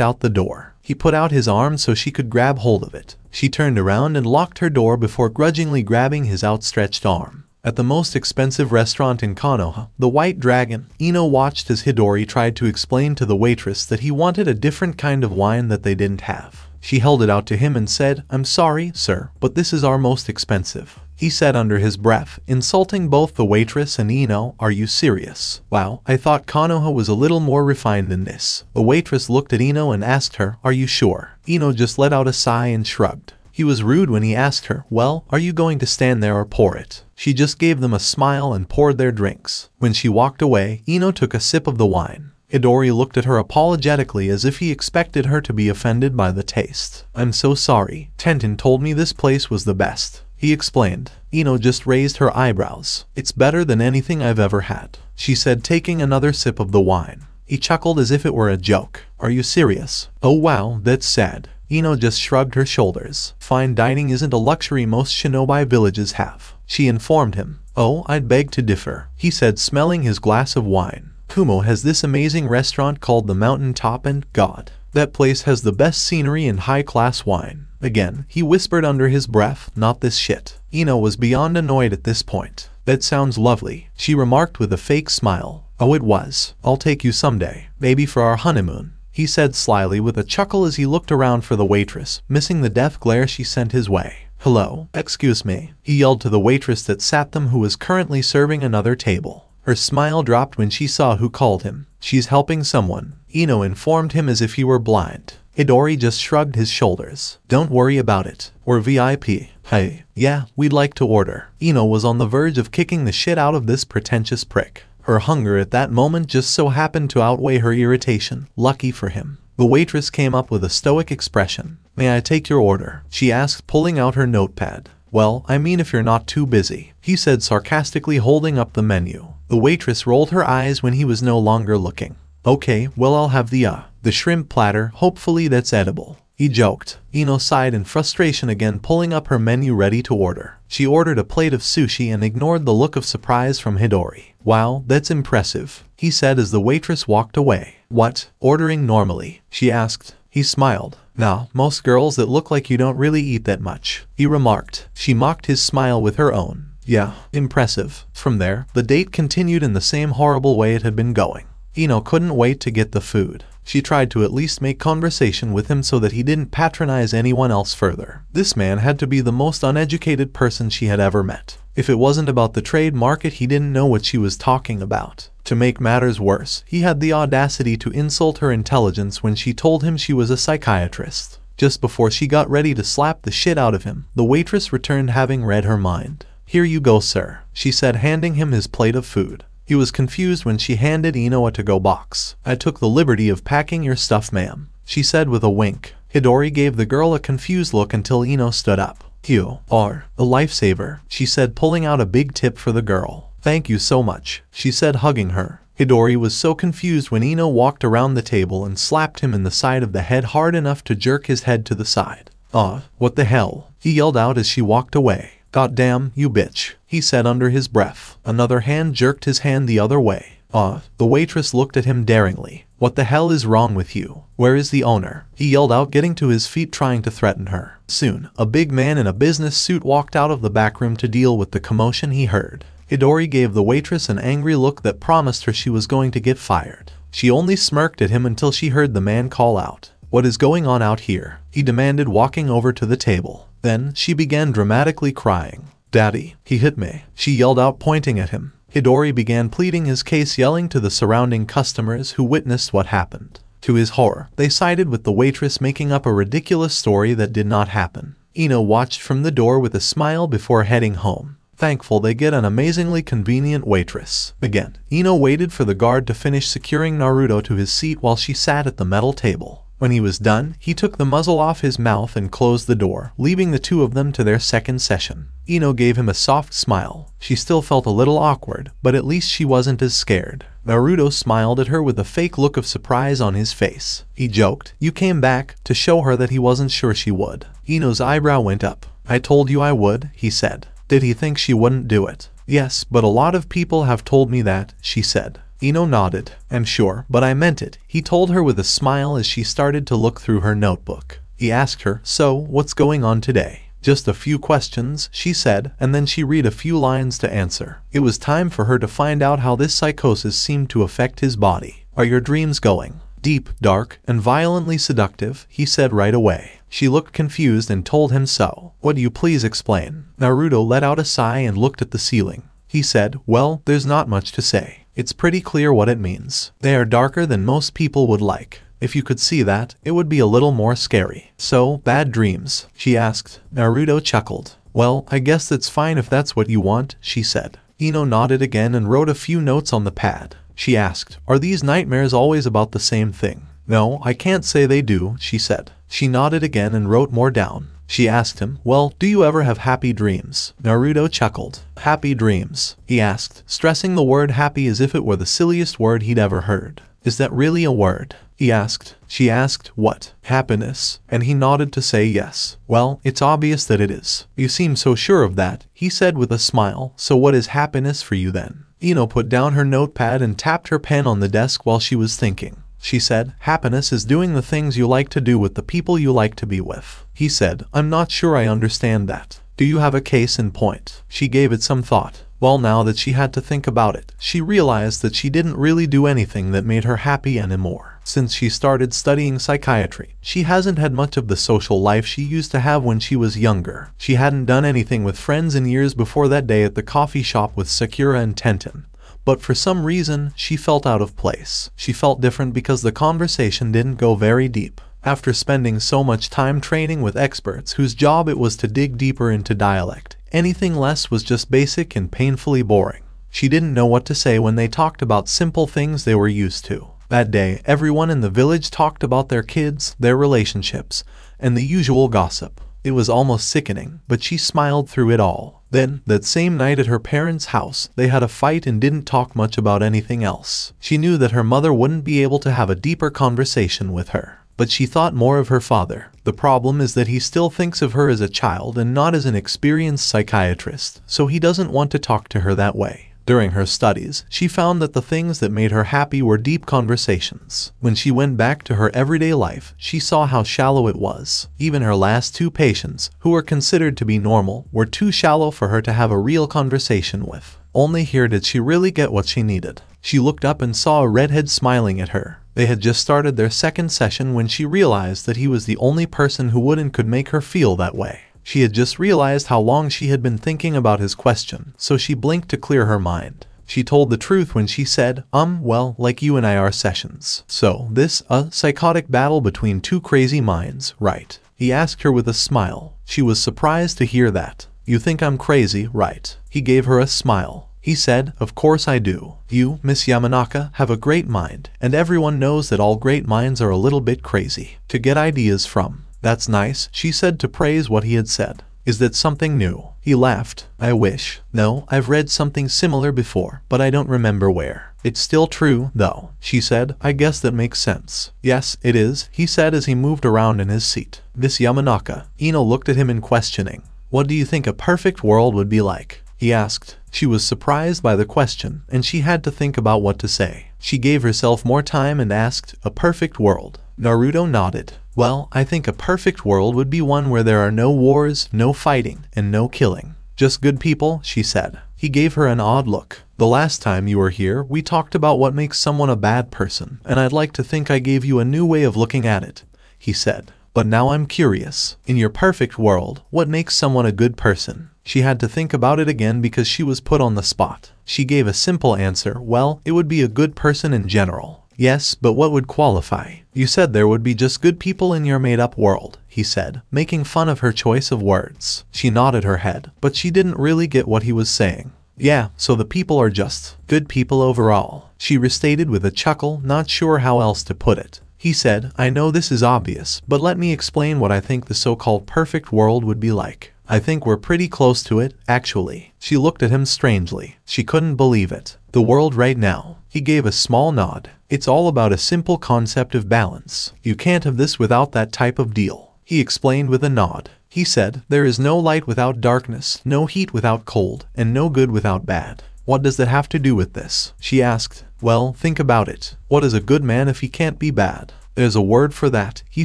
out the door. He put out his arm so she could grab hold of it. She turned around and locked her door before grudgingly grabbing his outstretched arm. At the most expensive restaurant in Konoha, the White Dragon, Ino watched as Hidori tried to explain to the waitress that he wanted a different kind of wine that they didn't have. She held it out to him and said, I'm sorry, sir, but this is our most expensive. He said under his breath, insulting both the waitress and Eno, are you serious? Wow, I thought Konoha was a little more refined than this. The waitress looked at Eno and asked her, are you sure? Eno just let out a sigh and shrugged. He was rude when he asked her, well, are you going to stand there or pour it? She just gave them a smile and poured their drinks. When she walked away, Ino took a sip of the wine. Idori looked at her apologetically as if he expected her to be offended by the taste. I'm so sorry. Tenton told me this place was the best. He explained. Ino just raised her eyebrows. It's better than anything I've ever had. She said taking another sip of the wine. He chuckled as if it were a joke. Are you serious? Oh wow, that's sad. Ino just shrugged her shoulders. Fine dining isn't a luxury most shinobi villages have. She informed him. Oh, I'd beg to differ, he said smelling his glass of wine. Kumo has this amazing restaurant called the Mountain Top and, God, that place has the best scenery and high-class wine. Again, he whispered under his breath, not this shit. Ino was beyond annoyed at this point. That sounds lovely, she remarked with a fake smile. Oh it was. I'll take you someday. Maybe for our honeymoon he said slyly with a chuckle as he looked around for the waitress, missing the death glare she sent his way. Hello, excuse me, he yelled to the waitress that sat them who was currently serving another table. Her smile dropped when she saw who called him. She's helping someone, Eno informed him as if he were blind. Hidori just shrugged his shoulders. Don't worry about it. We're VIP. Hey, yeah, we'd like to order. Eno was on the verge of kicking the shit out of this pretentious prick. Her hunger at that moment just so happened to outweigh her irritation. Lucky for him. The waitress came up with a stoic expression. May I take your order? She asked, pulling out her notepad. Well, I mean if you're not too busy, he said sarcastically holding up the menu. The waitress rolled her eyes when he was no longer looking. Okay, well I'll have the uh, the shrimp platter, hopefully that's edible he joked. Ino sighed in frustration again pulling up her menu ready to order. She ordered a plate of sushi and ignored the look of surprise from Hidori. Wow, that's impressive, he said as the waitress walked away. What? Ordering normally? She asked. He smiled. Now, most girls that look like you don't really eat that much, he remarked. She mocked his smile with her own. Yeah, impressive. From there, the date continued in the same horrible way it had been going. Eno couldn't wait to get the food. She tried to at least make conversation with him so that he didn't patronize anyone else further. This man had to be the most uneducated person she had ever met. If it wasn't about the trade market, he didn't know what she was talking about. To make matters worse, he had the audacity to insult her intelligence when she told him she was a psychiatrist. Just before she got ready to slap the shit out of him, the waitress returned having read her mind. Here you go, sir, she said handing him his plate of food. He was confused when she handed Ino a to-go box. I took the liberty of packing your stuff ma'am, she said with a wink. Hidori gave the girl a confused look until Ino stood up. You are a lifesaver, she said pulling out a big tip for the girl. Thank you so much, she said hugging her. Hidori was so confused when Ino walked around the table and slapped him in the side of the head hard enough to jerk his head to the side. Ah, uh, what the hell? He yelled out as she walked away. God damn you bitch, he said under his breath. Another hand jerked his hand the other way. Ah, uh, the waitress looked at him daringly. What the hell is wrong with you? Where is the owner? He yelled out getting to his feet trying to threaten her. Soon, a big man in a business suit walked out of the back room to deal with the commotion he heard. Hidori gave the waitress an angry look that promised her she was going to get fired. She only smirked at him until she heard the man call out. What is going on out here? He demanded walking over to the table. Then she began dramatically crying. Daddy, he hit me, she yelled out pointing at him. Hidori began pleading his case yelling to the surrounding customers who witnessed what happened. To his horror, they sided with the waitress making up a ridiculous story that did not happen. Ino watched from the door with a smile before heading home. Thankful they get an amazingly convenient waitress. Again, Ino waited for the guard to finish securing Naruto to his seat while she sat at the metal table. When he was done, he took the muzzle off his mouth and closed the door, leaving the two of them to their second session. Eno gave him a soft smile. She still felt a little awkward, but at least she wasn't as scared. Naruto smiled at her with a fake look of surprise on his face. He joked, you came back, to show her that he wasn't sure she would. Eno's eyebrow went up. I told you I would, he said. Did he think she wouldn't do it? Yes, but a lot of people have told me that, she said. Eno nodded. I'm sure, but I meant it, he told her with a smile as she started to look through her notebook. He asked her, so, what's going on today? Just a few questions, she said, and then she read a few lines to answer. It was time for her to find out how this psychosis seemed to affect his body. Are your dreams going? Deep, dark, and violently seductive, he said right away. She looked confused and told him so. What do you please explain? Naruto let out a sigh and looked at the ceiling. He said, well, there's not much to say. It's pretty clear what it means. They are darker than most people would like. If you could see that, it would be a little more scary. So, bad dreams, she asked. Naruto chuckled. Well, I guess that's fine if that's what you want, she said. Ino nodded again and wrote a few notes on the pad. She asked, Are these nightmares always about the same thing? No, I can't say they do, she said. She nodded again and wrote more down. She asked him, Well, do you ever have happy dreams? Naruto chuckled. Happy dreams? He asked, stressing the word happy as if it were the silliest word he'd ever heard. Is that really a word? He asked. She asked, What? Happiness. And he nodded to say yes. Well, it's obvious that it is. You seem so sure of that, he said with a smile. So what is happiness for you then? Ino put down her notepad and tapped her pen on the desk while she was thinking she said. Happiness is doing the things you like to do with the people you like to be with. He said, I'm not sure I understand that. Do you have a case in point? She gave it some thought. Well now that she had to think about it, she realized that she didn't really do anything that made her happy anymore. Since she started studying psychiatry, she hasn't had much of the social life she used to have when she was younger. She hadn't done anything with friends in years before that day at the coffee shop with Sakura and Tenten but for some reason, she felt out of place. She felt different because the conversation didn't go very deep. After spending so much time training with experts whose job it was to dig deeper into dialect, anything less was just basic and painfully boring. She didn't know what to say when they talked about simple things they were used to. That day, everyone in the village talked about their kids, their relationships, and the usual gossip. It was almost sickening, but she smiled through it all. Then, that same night at her parents' house, they had a fight and didn't talk much about anything else. She knew that her mother wouldn't be able to have a deeper conversation with her. But she thought more of her father. The problem is that he still thinks of her as a child and not as an experienced psychiatrist, so he doesn't want to talk to her that way. During her studies, she found that the things that made her happy were deep conversations. When she went back to her everyday life, she saw how shallow it was. Even her last two patients, who were considered to be normal, were too shallow for her to have a real conversation with. Only here did she really get what she needed. She looked up and saw a redhead smiling at her. They had just started their second session when she realized that he was the only person who would and could make her feel that way. She had just realized how long she had been thinking about his question, so she blinked to clear her mind. She told the truth when she said, um, well, like you and I are sessions. So, this, a uh, psychotic battle between two crazy minds, right? He asked her with a smile. She was surprised to hear that. You think I'm crazy, right? He gave her a smile. He said, Of course I do. You, Miss Yamanaka, have a great mind, and everyone knows that all great minds are a little bit crazy. To get ideas from, that's nice, she said to praise what he had said. Is that something new? He laughed. I wish. No, I've read something similar before, but I don't remember where. It's still true, though, she said. I guess that makes sense. Yes, it is, he said as he moved around in his seat. Miss Yamanaka. Ino looked at him in questioning. What do you think a perfect world would be like? He asked. She was surprised by the question, and she had to think about what to say. She gave herself more time and asked, a perfect world. Naruto nodded. Well, I think a perfect world would be one where there are no wars, no fighting, and no killing. Just good people, she said. He gave her an odd look. The last time you were here, we talked about what makes someone a bad person, and I'd like to think I gave you a new way of looking at it, he said. But now I'm curious. In your perfect world, what makes someone a good person? She had to think about it again because she was put on the spot. She gave a simple answer, well, it would be a good person in general. Yes, but what would qualify? You said there would be just good people in your made-up world, he said, making fun of her choice of words. She nodded her head, but she didn't really get what he was saying. Yeah, so the people are just good people overall, she restated with a chuckle, not sure how else to put it. He said, I know this is obvious, but let me explain what I think the so-called perfect world would be like. I think we're pretty close to it, actually. She looked at him strangely. She couldn't believe it. The world right now, he gave a small nod. It's all about a simple concept of balance. You can't have this without that type of deal. He explained with a nod. He said, There is no light without darkness, no heat without cold, and no good without bad. What does that have to do with this? She asked. Well, think about it. What is a good man if he can't be bad? There's a word for that, he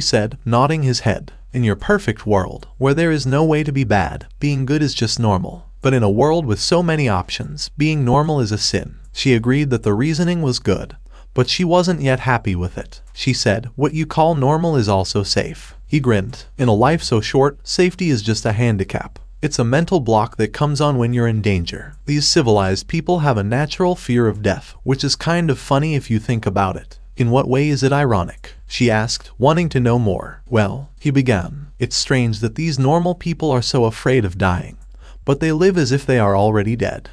said, nodding his head. In your perfect world, where there is no way to be bad, being good is just normal. But in a world with so many options, being normal is a sin. She agreed that the reasoning was good, but she wasn't yet happy with it. She said, what you call normal is also safe. He grinned. In a life so short, safety is just a handicap. It's a mental block that comes on when you're in danger. These civilized people have a natural fear of death, which is kind of funny if you think about it. In what way is it ironic? She asked, wanting to know more. Well, he began. It's strange that these normal people are so afraid of dying, but they live as if they are already dead.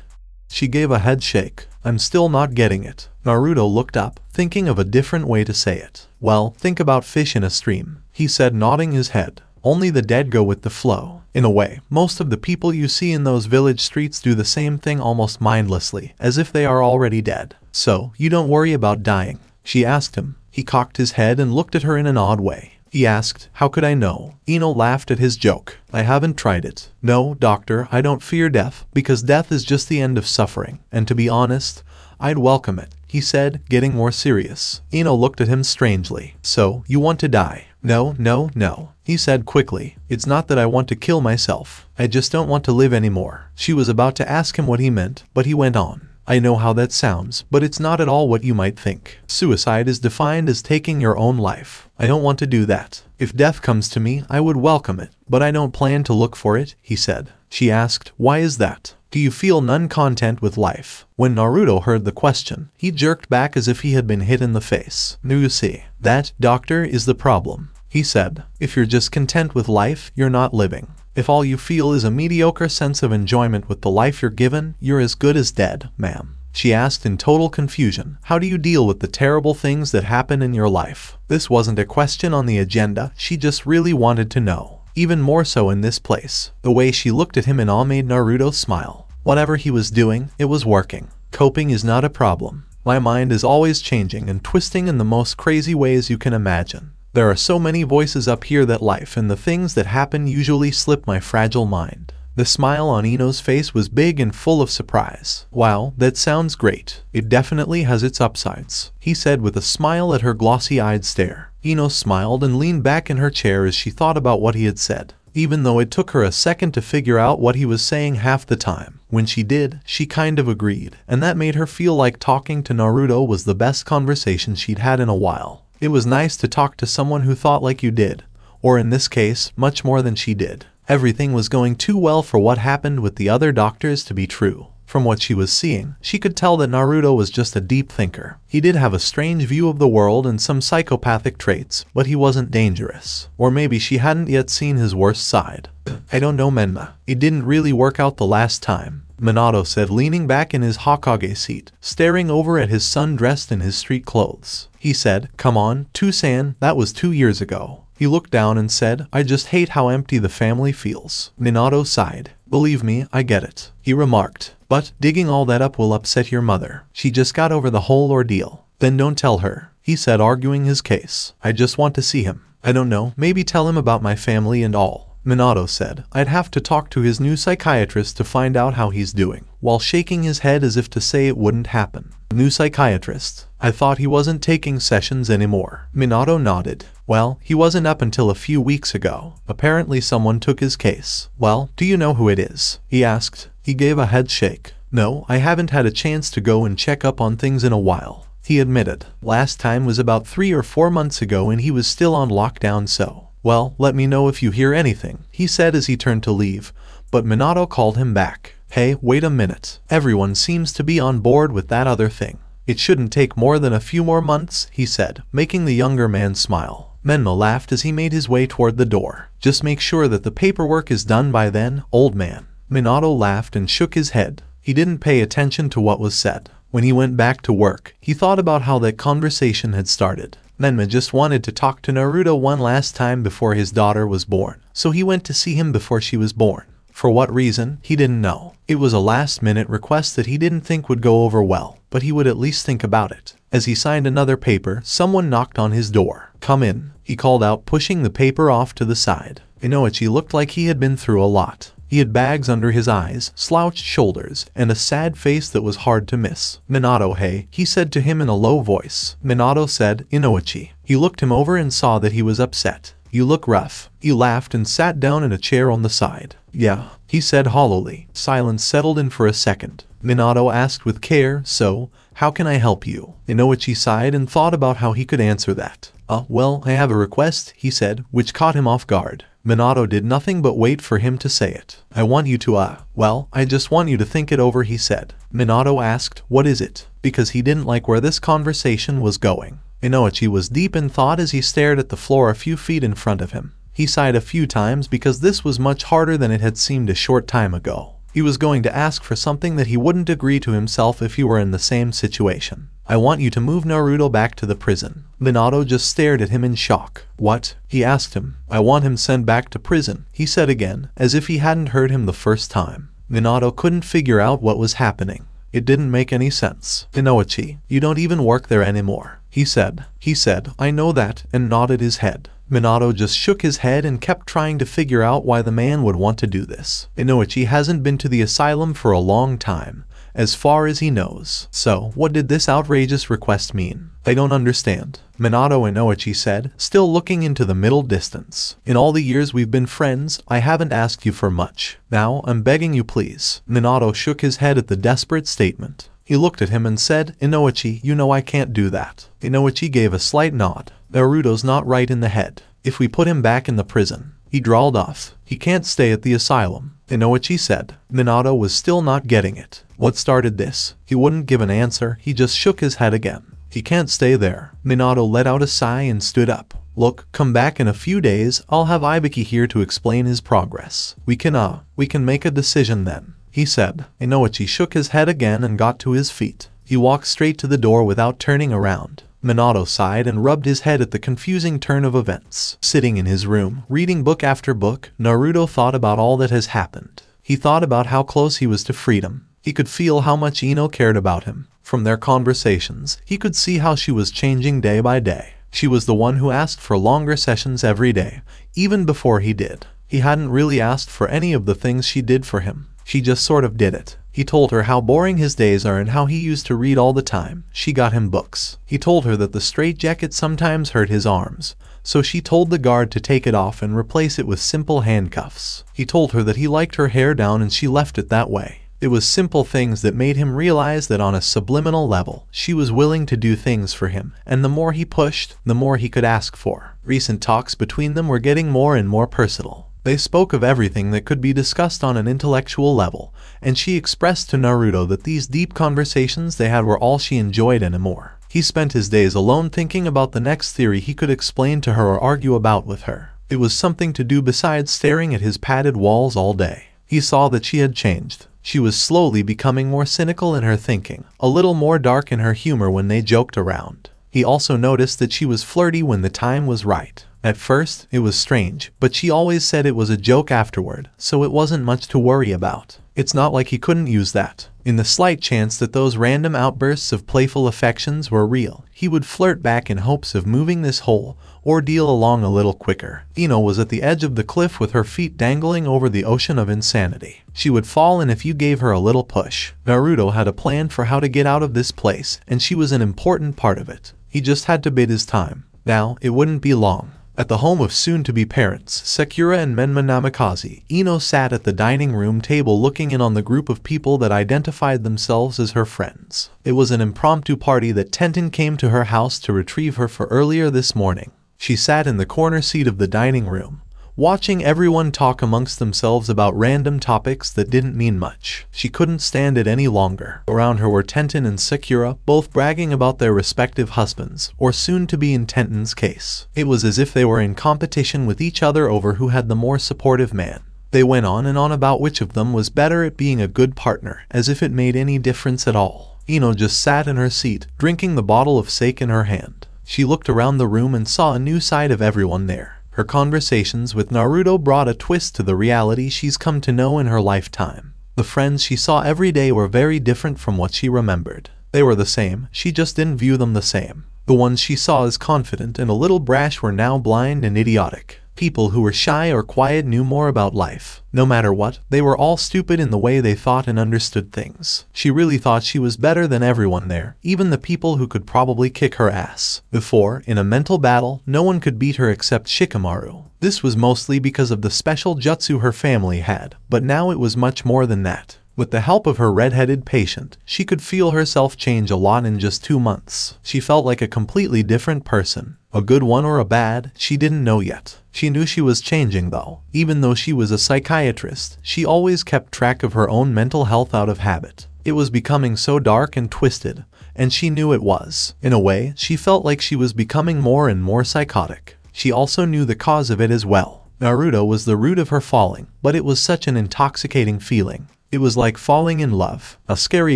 She gave a head shake. I'm still not getting it. Naruto looked up, thinking of a different way to say it. Well, think about fish in a stream, he said nodding his head. Only the dead go with the flow. In a way, most of the people you see in those village streets do the same thing almost mindlessly, as if they are already dead. So, you don't worry about dying. She asked him. He cocked his head and looked at her in an odd way. He asked, How could I know? Eno laughed at his joke. I haven't tried it. No, doctor, I don't fear death, because death is just the end of suffering, and to be honest, I'd welcome it, he said, getting more serious. Eno looked at him strangely. So, you want to die? No, no, no, he said quickly. It's not that I want to kill myself. I just don't want to live anymore. She was about to ask him what he meant, but he went on. I know how that sounds, but it's not at all what you might think. Suicide is defined as taking your own life. I don't want to do that. If death comes to me, I would welcome it, but I don't plan to look for it, he said. She asked, why is that? Do you feel none content with life? When Naruto heard the question, he jerked back as if he had been hit in the face. Now you see, that, doctor, is the problem. He said, if you're just content with life, you're not living. If all you feel is a mediocre sense of enjoyment with the life you're given, you're as good as dead, ma'am. She asked in total confusion, How do you deal with the terrible things that happen in your life? This wasn't a question on the agenda, she just really wanted to know. Even more so in this place. The way she looked at him and all made Naruto smile. Whatever he was doing, it was working. Coping is not a problem. My mind is always changing and twisting in the most crazy ways you can imagine. There are so many voices up here that life and the things that happen usually slip my fragile mind. The smile on Eno's face was big and full of surprise. Wow, that sounds great. It definitely has its upsides, he said with a smile at her glossy-eyed stare. Eno smiled and leaned back in her chair as she thought about what he had said, even though it took her a second to figure out what he was saying half the time. When she did, she kind of agreed, and that made her feel like talking to Naruto was the best conversation she'd had in a while. It was nice to talk to someone who thought like you did, or in this case, much more than she did. Everything was going too well for what happened with the other doctors to be true. From what she was seeing, she could tell that Naruto was just a deep thinker. He did have a strange view of the world and some psychopathic traits, but he wasn't dangerous. Or maybe she hadn't yet seen his worst side. I don't know Menma. It didn't really work out the last time. Minato said leaning back in his Hokage seat, staring over at his son dressed in his street clothes. He said, come on, Tucson, that was two years ago. He looked down and said, I just hate how empty the family feels. Minato sighed. Believe me, I get it. He remarked, but digging all that up will upset your mother. She just got over the whole ordeal. Then don't tell her. He said arguing his case. I just want to see him. I don't know, maybe tell him about my family and all. Minato said. I'd have to talk to his new psychiatrist to find out how he's doing, while shaking his head as if to say it wouldn't happen. New psychiatrist. I thought he wasn't taking sessions anymore. Minato nodded. Well, he wasn't up until a few weeks ago. Apparently someone took his case. Well, do you know who it is? He asked. He gave a head shake. No, I haven't had a chance to go and check up on things in a while. He admitted. Last time was about three or four months ago and he was still on lockdown so well, let me know if you hear anything, he said as he turned to leave, but Minato called him back. Hey, wait a minute. Everyone seems to be on board with that other thing. It shouldn't take more than a few more months, he said, making the younger man smile. Menma laughed as he made his way toward the door. Just make sure that the paperwork is done by then, old man. Minato laughed and shook his head. He didn't pay attention to what was said. When he went back to work, he thought about how that conversation had started. Menma just wanted to talk to Naruto one last time before his daughter was born, so he went to see him before she was born. For what reason, he didn't know. It was a last-minute request that he didn't think would go over well, but he would at least think about it. As he signed another paper, someone knocked on his door. Come in, he called out, pushing the paper off to the side. Inoichi looked like he had been through a lot. He had bags under his eyes, slouched shoulders, and a sad face that was hard to miss. Minato hey, he said to him in a low voice. Minato said, Inoichi. He looked him over and saw that he was upset. You look rough. He laughed and sat down in a chair on the side. Yeah, he said hollowly. Silence settled in for a second. Minato asked with care, so, how can I help you? Inoichi sighed and thought about how he could answer that. Uh, well, I have a request, he said, which caught him off guard. Minato did nothing but wait for him to say it. I want you to uh, well, I just want you to think it over he said. Minato asked, what is it? Because he didn't like where this conversation was going. Inoichi was deep in thought as he stared at the floor a few feet in front of him. He sighed a few times because this was much harder than it had seemed a short time ago. He was going to ask for something that he wouldn't agree to himself if he were in the same situation. I want you to move Naruto back to the prison. Minato just stared at him in shock. What? He asked him. I want him sent back to prison, he said again, as if he hadn't heard him the first time. Minato couldn't figure out what was happening. It didn't make any sense. Inoichi, you don't even work there anymore, he said. He said, I know that, and nodded his head. Minato just shook his head and kept trying to figure out why the man would want to do this. Inoichi hasn't been to the asylum for a long time, as far as he knows. So, what did this outrageous request mean? They don't understand. Minato and Oichi said, still looking into the middle distance. In all the years we've been friends, I haven't asked you for much. Now, I'm begging you please. Minato shook his head at the desperate statement. He looked at him and said, Inoichi, you know I can't do that. Inoichi gave a slight nod. Naruto's not right in the head. If we put him back in the prison, he drawled off. He can't stay at the asylum. Inoichi said. Minato was still not getting it. What started this? He wouldn't give an answer, he just shook his head again. He can't stay there. Minato let out a sigh and stood up. Look, come back in a few days, I'll have Ibiki here to explain his progress. We can uh, we can make a decision then, he said. Inoichi shook his head again and got to his feet. He walked straight to the door without turning around. Minato sighed and rubbed his head at the confusing turn of events. Sitting in his room, reading book after book, Naruto thought about all that has happened. He thought about how close he was to freedom. He could feel how much Ino cared about him. From their conversations, he could see how she was changing day by day. She was the one who asked for longer sessions every day, even before he did. He hadn't really asked for any of the things she did for him. She just sort of did it. He told her how boring his days are and how he used to read all the time. She got him books. He told her that the straitjacket sometimes hurt his arms, so she told the guard to take it off and replace it with simple handcuffs. He told her that he liked her hair down and she left it that way. It was simple things that made him realize that on a subliminal level, she was willing to do things for him, and the more he pushed, the more he could ask for. Recent talks between them were getting more and more personal. They spoke of everything that could be discussed on an intellectual level, and she expressed to Naruto that these deep conversations they had were all she enjoyed and more. He spent his days alone thinking about the next theory he could explain to her or argue about with her. It was something to do besides staring at his padded walls all day. He saw that she had changed. She was slowly becoming more cynical in her thinking, a little more dark in her humor when they joked around. He also noticed that she was flirty when the time was right. At first, it was strange, but she always said it was a joke afterward, so it wasn't much to worry about. It's not like he couldn't use that. In the slight chance that those random outbursts of playful affections were real, he would flirt back in hopes of moving this whole ordeal along a little quicker. Eno was at the edge of the cliff with her feet dangling over the ocean of insanity. She would fall in if you gave her a little push. Naruto had a plan for how to get out of this place, and she was an important part of it. He just had to bid his time. Now, it wouldn't be long. At the home of soon-to-be parents, Sekura and Menma Namikaze, Ino sat at the dining room table looking in on the group of people that identified themselves as her friends. It was an impromptu party that Tenten came to her house to retrieve her for earlier this morning. She sat in the corner seat of the dining room, watching everyone talk amongst themselves about random topics that didn't mean much. She couldn't stand it any longer. Around her were Tenton and Sekura, both bragging about their respective husbands, or soon to be in Tenton's case. It was as if they were in competition with each other over who had the more supportive man. They went on and on about which of them was better at being a good partner, as if it made any difference at all. Ino just sat in her seat, drinking the bottle of sake in her hand. She looked around the room and saw a new side of everyone there. Her conversations with Naruto brought a twist to the reality she's come to know in her lifetime. The friends she saw every day were very different from what she remembered. They were the same, she just didn't view them the same. The ones she saw as confident and a little brash were now blind and idiotic. People who were shy or quiet knew more about life. No matter what, they were all stupid in the way they thought and understood things. She really thought she was better than everyone there, even the people who could probably kick her ass. Before, in a mental battle, no one could beat her except Shikamaru. This was mostly because of the special jutsu her family had, but now it was much more than that. With the help of her redheaded patient, she could feel herself change a lot in just two months. She felt like a completely different person. A good one or a bad, she didn't know yet. She knew she was changing though. Even though she was a psychiatrist, she always kept track of her own mental health out of habit. It was becoming so dark and twisted, and she knew it was. In a way, she felt like she was becoming more and more psychotic. She also knew the cause of it as well. Naruto was the root of her falling, but it was such an intoxicating feeling. It was like falling in love, a scary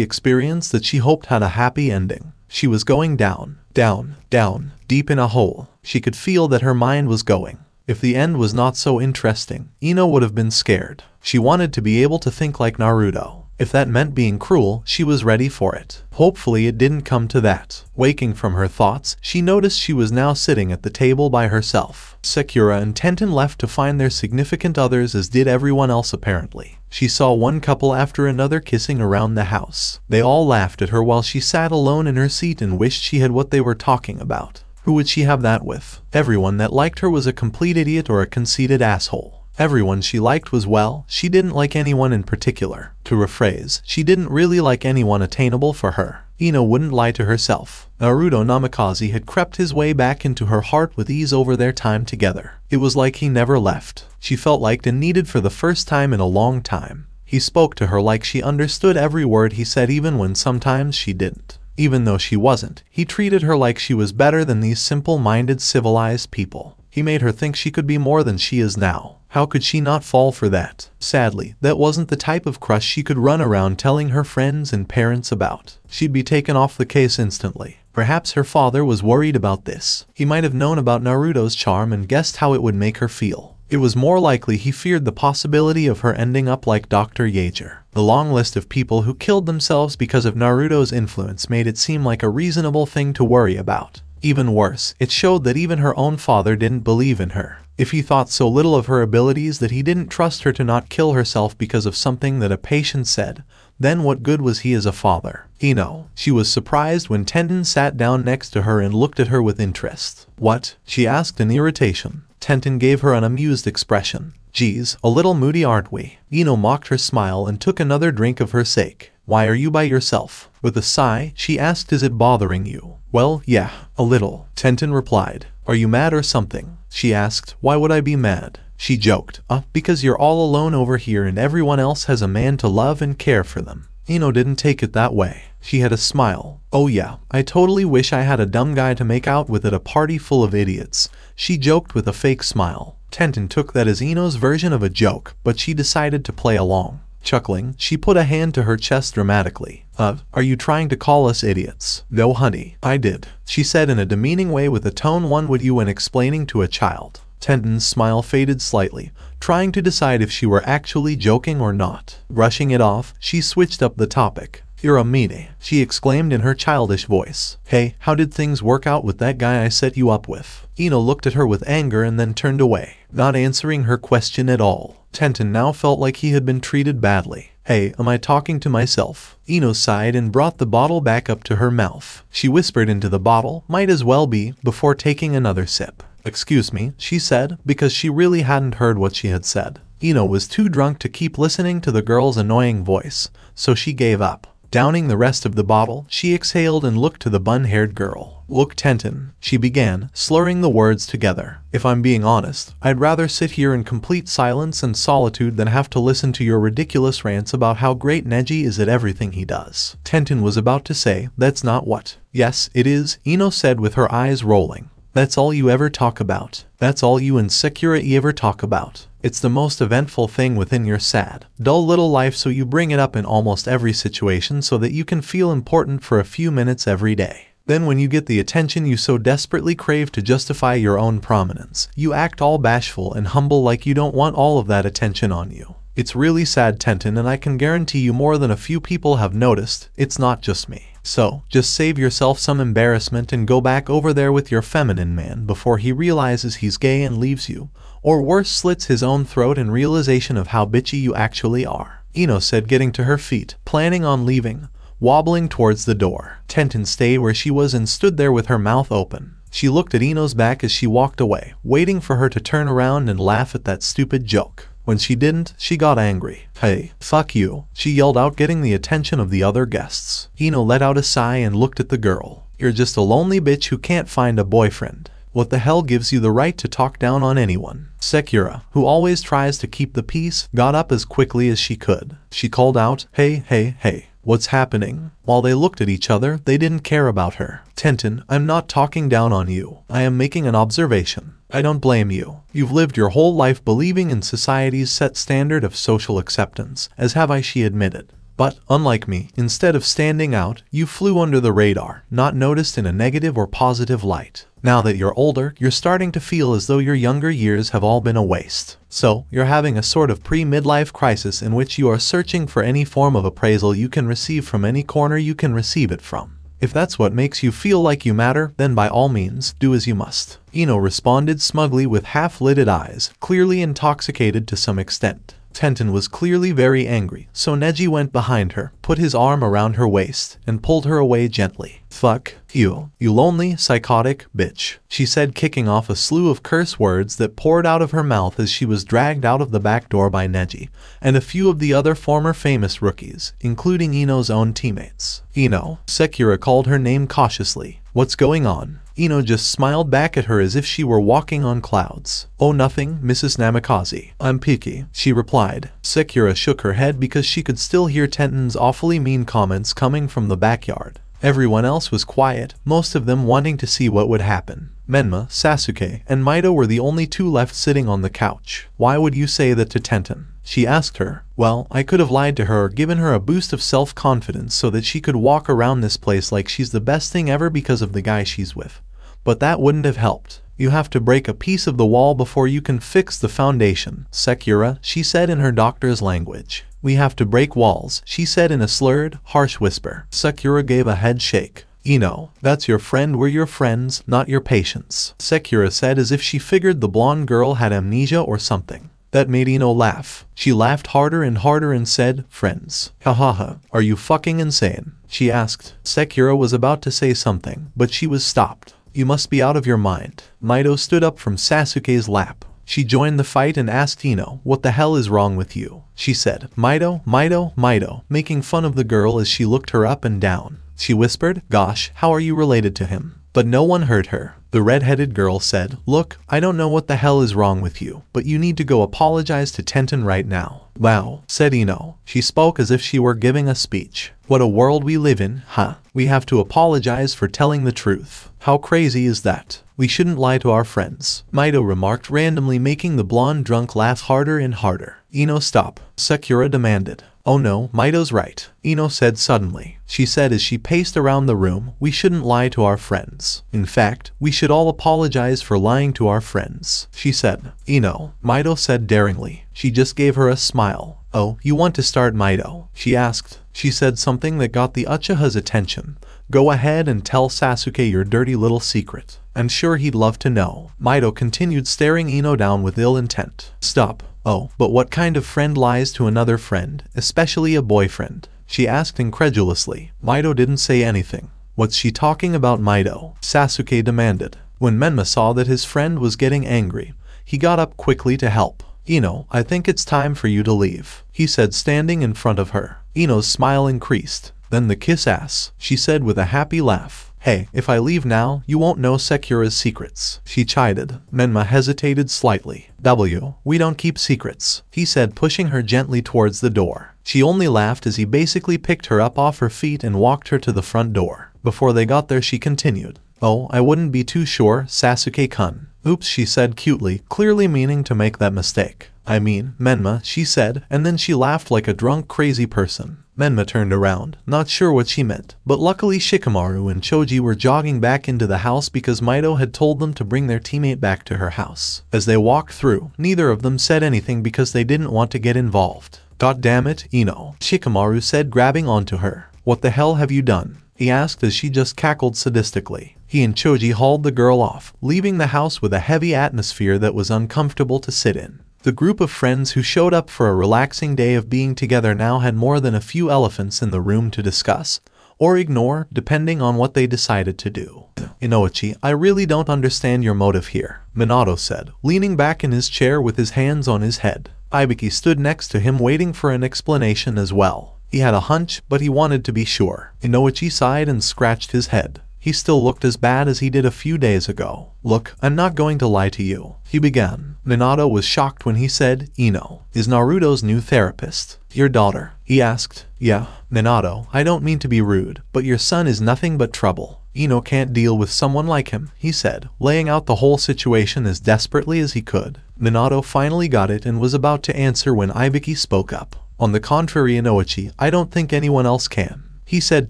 experience that she hoped had a happy ending. She was going down, down, down, deep in a hole. She could feel that her mind was going. If the end was not so interesting, Ino would have been scared. She wanted to be able to think like Naruto. If that meant being cruel, she was ready for it. Hopefully it didn't come to that. Waking from her thoughts, she noticed she was now sitting at the table by herself. Sekura and Tenten left to find their significant others as did everyone else apparently. She saw one couple after another kissing around the house. They all laughed at her while she sat alone in her seat and wished she had what they were talking about. Who would she have that with? Everyone that liked her was a complete idiot or a conceited asshole. Everyone she liked was well, she didn't like anyone in particular. To rephrase, she didn't really like anyone attainable for her. Ino wouldn't lie to herself. Naruto Namikaze had crept his way back into her heart with ease over their time together. It was like he never left. She felt liked and needed for the first time in a long time. He spoke to her like she understood every word he said even when sometimes she didn't. Even though she wasn't, he treated her like she was better than these simple-minded civilized people. He made her think she could be more than she is now. How could she not fall for that? Sadly, that wasn't the type of crush she could run around telling her friends and parents about. She'd be taken off the case instantly. Perhaps her father was worried about this. He might have known about Naruto's charm and guessed how it would make her feel. It was more likely he feared the possibility of her ending up like Dr. Yeager. The long list of people who killed themselves because of Naruto's influence made it seem like a reasonable thing to worry about. Even worse, it showed that even her own father didn't believe in her. If he thought so little of her abilities that he didn't trust her to not kill herself because of something that a patient said, then what good was he as a father? Hino. She was surprised when Tenten sat down next to her and looked at her with interest. What? She asked in irritation. Tenten gave her an amused expression. Geez, a little moody aren't we? Eno mocked her smile and took another drink of her sake. Why are you by yourself? With a sigh, she asked is it bothering you? Well, yeah, a little. Tenten replied. Are you mad or something? She asked, why would I be mad? She joked, uh, because you're all alone over here and everyone else has a man to love and care for them. Eno didn't take it that way. She had a smile. Oh yeah, I totally wish I had a dumb guy to make out with at a party full of idiots. She joked with a fake smile. Tenton took that as Eno's version of a joke, but she decided to play along. Chuckling, she put a hand to her chest dramatically. Uh, are you trying to call us idiots? No, honey, I did, she said in a demeaning way with a tone one would use when explaining to a child. Tenton's smile faded slightly, trying to decide if she were actually joking or not. Brushing it off, she switched up the topic. "You're a meanie," she exclaimed in her childish voice. Hey, how did things work out with that guy I set you up with? Eno looked at her with anger and then turned away, not answering her question at all. Tenton now felt like he had been treated badly. Hey, am I talking to myself? Eno sighed and brought the bottle back up to her mouth. She whispered into the bottle, might as well be, before taking another sip. Excuse me, she said, because she really hadn't heard what she had said. Eno was too drunk to keep listening to the girl's annoying voice, so she gave up. Downing the rest of the bottle, she exhaled and looked to the bun-haired girl. Look Tenton, she began, slurring the words together. If I'm being honest, I'd rather sit here in complete silence and solitude than have to listen to your ridiculous rants about how great Neji is at everything he does. Tenton was about to say, that's not what. Yes, it is, Eno said with her eyes rolling. That's all you ever talk about. That's all you and Security ever talk about. It's the most eventful thing within your sad, dull little life so you bring it up in almost every situation so that you can feel important for a few minutes every day. Then when you get the attention you so desperately crave to justify your own prominence, you act all bashful and humble like you don't want all of that attention on you. It's really sad Tenton and I can guarantee you more than a few people have noticed, it's not just me. So, just save yourself some embarrassment and go back over there with your feminine man before he realizes he's gay and leaves you, or worse slits his own throat in realization of how bitchy you actually are. Eno said getting to her feet, planning on leaving, wobbling towards the door. Tenton stayed where she was and stood there with her mouth open. She looked at Eno's back as she walked away, waiting for her to turn around and laugh at that stupid joke. When she didn't, she got angry. Hey, fuck you, she yelled out getting the attention of the other guests. Hino let out a sigh and looked at the girl. You're just a lonely bitch who can't find a boyfriend. What the hell gives you the right to talk down on anyone? Sekura, who always tries to keep the peace, got up as quickly as she could. She called out, hey, hey, hey. What's happening? While they looked at each other, they didn't care about her. Tenton, I'm not talking down on you. I am making an observation. I don't blame you. You've lived your whole life believing in society's set standard of social acceptance, as have I she admitted. But, unlike me, instead of standing out, you flew under the radar, not noticed in a negative or positive light. Now that you're older, you're starting to feel as though your younger years have all been a waste. So, you're having a sort of pre-midlife crisis in which you are searching for any form of appraisal you can receive from any corner you can receive it from. If that's what makes you feel like you matter, then by all means, do as you must. Eno responded smugly with half-lidded eyes, clearly intoxicated to some extent. Tenten was clearly very angry, so Neji went behind her, put his arm around her waist, and pulled her away gently. Fuck. You. You lonely, psychotic bitch. She said kicking off a slew of curse words that poured out of her mouth as she was dragged out of the back door by Neji, and a few of the other former famous rookies, including Ino's own teammates. Ino. Sekira called her name cautiously. What's going on? Ino just smiled back at her as if she were walking on clouds. Oh nothing, Mrs. Namikaze. I'm picky, she replied. Sakura shook her head because she could still hear Tenton's awfully mean comments coming from the backyard. Everyone else was quiet, most of them wanting to see what would happen. Menma, Sasuke, and Maito were the only two left sitting on the couch. Why would you say that to Tenten? she asked her. Well, I could have lied to her or given her a boost of self-confidence so that she could walk around this place like she's the best thing ever because of the guy she's with. But that wouldn't have helped. You have to break a piece of the wall before you can fix the foundation, Sekura, she said in her doctor's language. We have to break walls, she said in a slurred, harsh whisper. Sekura gave a head shake. Eno, that's your friend we're your friends, not your patients. Sekura said as if she figured the blonde girl had amnesia or something. That made Eno laugh. She laughed harder and harder and said, Friends. Ha ha ha. Are you fucking insane? She asked. Sekiro was about to say something, but she was stopped. You must be out of your mind. Maito stood up from Sasuke's lap. She joined the fight and asked Ino, what the hell is wrong with you? She said, Maito, Maito, Maito, making fun of the girl as she looked her up and down. She whispered, gosh, how are you related to him? But no one heard her. The red-headed girl said, Look, I don't know what the hell is wrong with you, but you need to go apologize to Tenton right now. Wow, said Eno. She spoke as if she were giving a speech. What a world we live in, huh? We have to apologize for telling the truth. How crazy is that? We shouldn't lie to our friends. Mido remarked randomly making the blonde drunk laugh harder and harder. Eno stop, Sakura demanded. Oh no, Maito's right, Ino said suddenly. She said as she paced around the room, we shouldn't lie to our friends. In fact, we should all apologize for lying to our friends, she said. Ino, Maito said daringly. She just gave her a smile. Oh, you want to start Maito? She asked. She said something that got the Uchiha's attention. Go ahead and tell Sasuke your dirty little secret. I'm sure he'd love to know. Maito continued staring Ino down with ill intent. Stop. Oh, but what kind of friend lies to another friend, especially a boyfriend? She asked incredulously. Mido didn't say anything. What's she talking about Mido? Sasuke demanded. When Menma saw that his friend was getting angry, he got up quickly to help. Ino, I think it's time for you to leave, he said standing in front of her. Ino's smile increased. Then the kiss ass, she said with a happy laugh. Hey, if I leave now, you won't know Sekura's secrets, she chided. Menma hesitated slightly. W, we don't keep secrets, he said pushing her gently towards the door. She only laughed as he basically picked her up off her feet and walked her to the front door. Before they got there she continued. Oh, I wouldn't be too sure, Sasuke-kun. Oops, she said cutely, clearly meaning to make that mistake. I mean, Menma, she said, and then she laughed like a drunk crazy person. Menma turned around, not sure what she meant, but luckily Shikamaru and Choji were jogging back into the house because Maito had told them to bring their teammate back to her house. As they walked through, neither of them said anything because they didn't want to get involved. God damn it, Ino, Shikamaru said grabbing onto her. What the hell have you done? He asked as she just cackled sadistically. He and Choji hauled the girl off, leaving the house with a heavy atmosphere that was uncomfortable to sit in. The group of friends who showed up for a relaxing day of being together now had more than a few elephants in the room to discuss, or ignore, depending on what they decided to do. Inoichi, I really don't understand your motive here, Minato said, leaning back in his chair with his hands on his head. Ibiki stood next to him waiting for an explanation as well. He had a hunch, but he wanted to be sure. Inoichi sighed and scratched his head. He still looked as bad as he did a few days ago. Look, I'm not going to lie to you. He began. Minato was shocked when he said, Ino, is Naruto's new therapist. Your daughter? He asked. Yeah, Minato, I don't mean to be rude, but your son is nothing but trouble. Ino can't deal with someone like him, he said, laying out the whole situation as desperately as he could. Minato finally got it and was about to answer when Ibiki spoke up. On the contrary Inoichi, I don't think anyone else can he said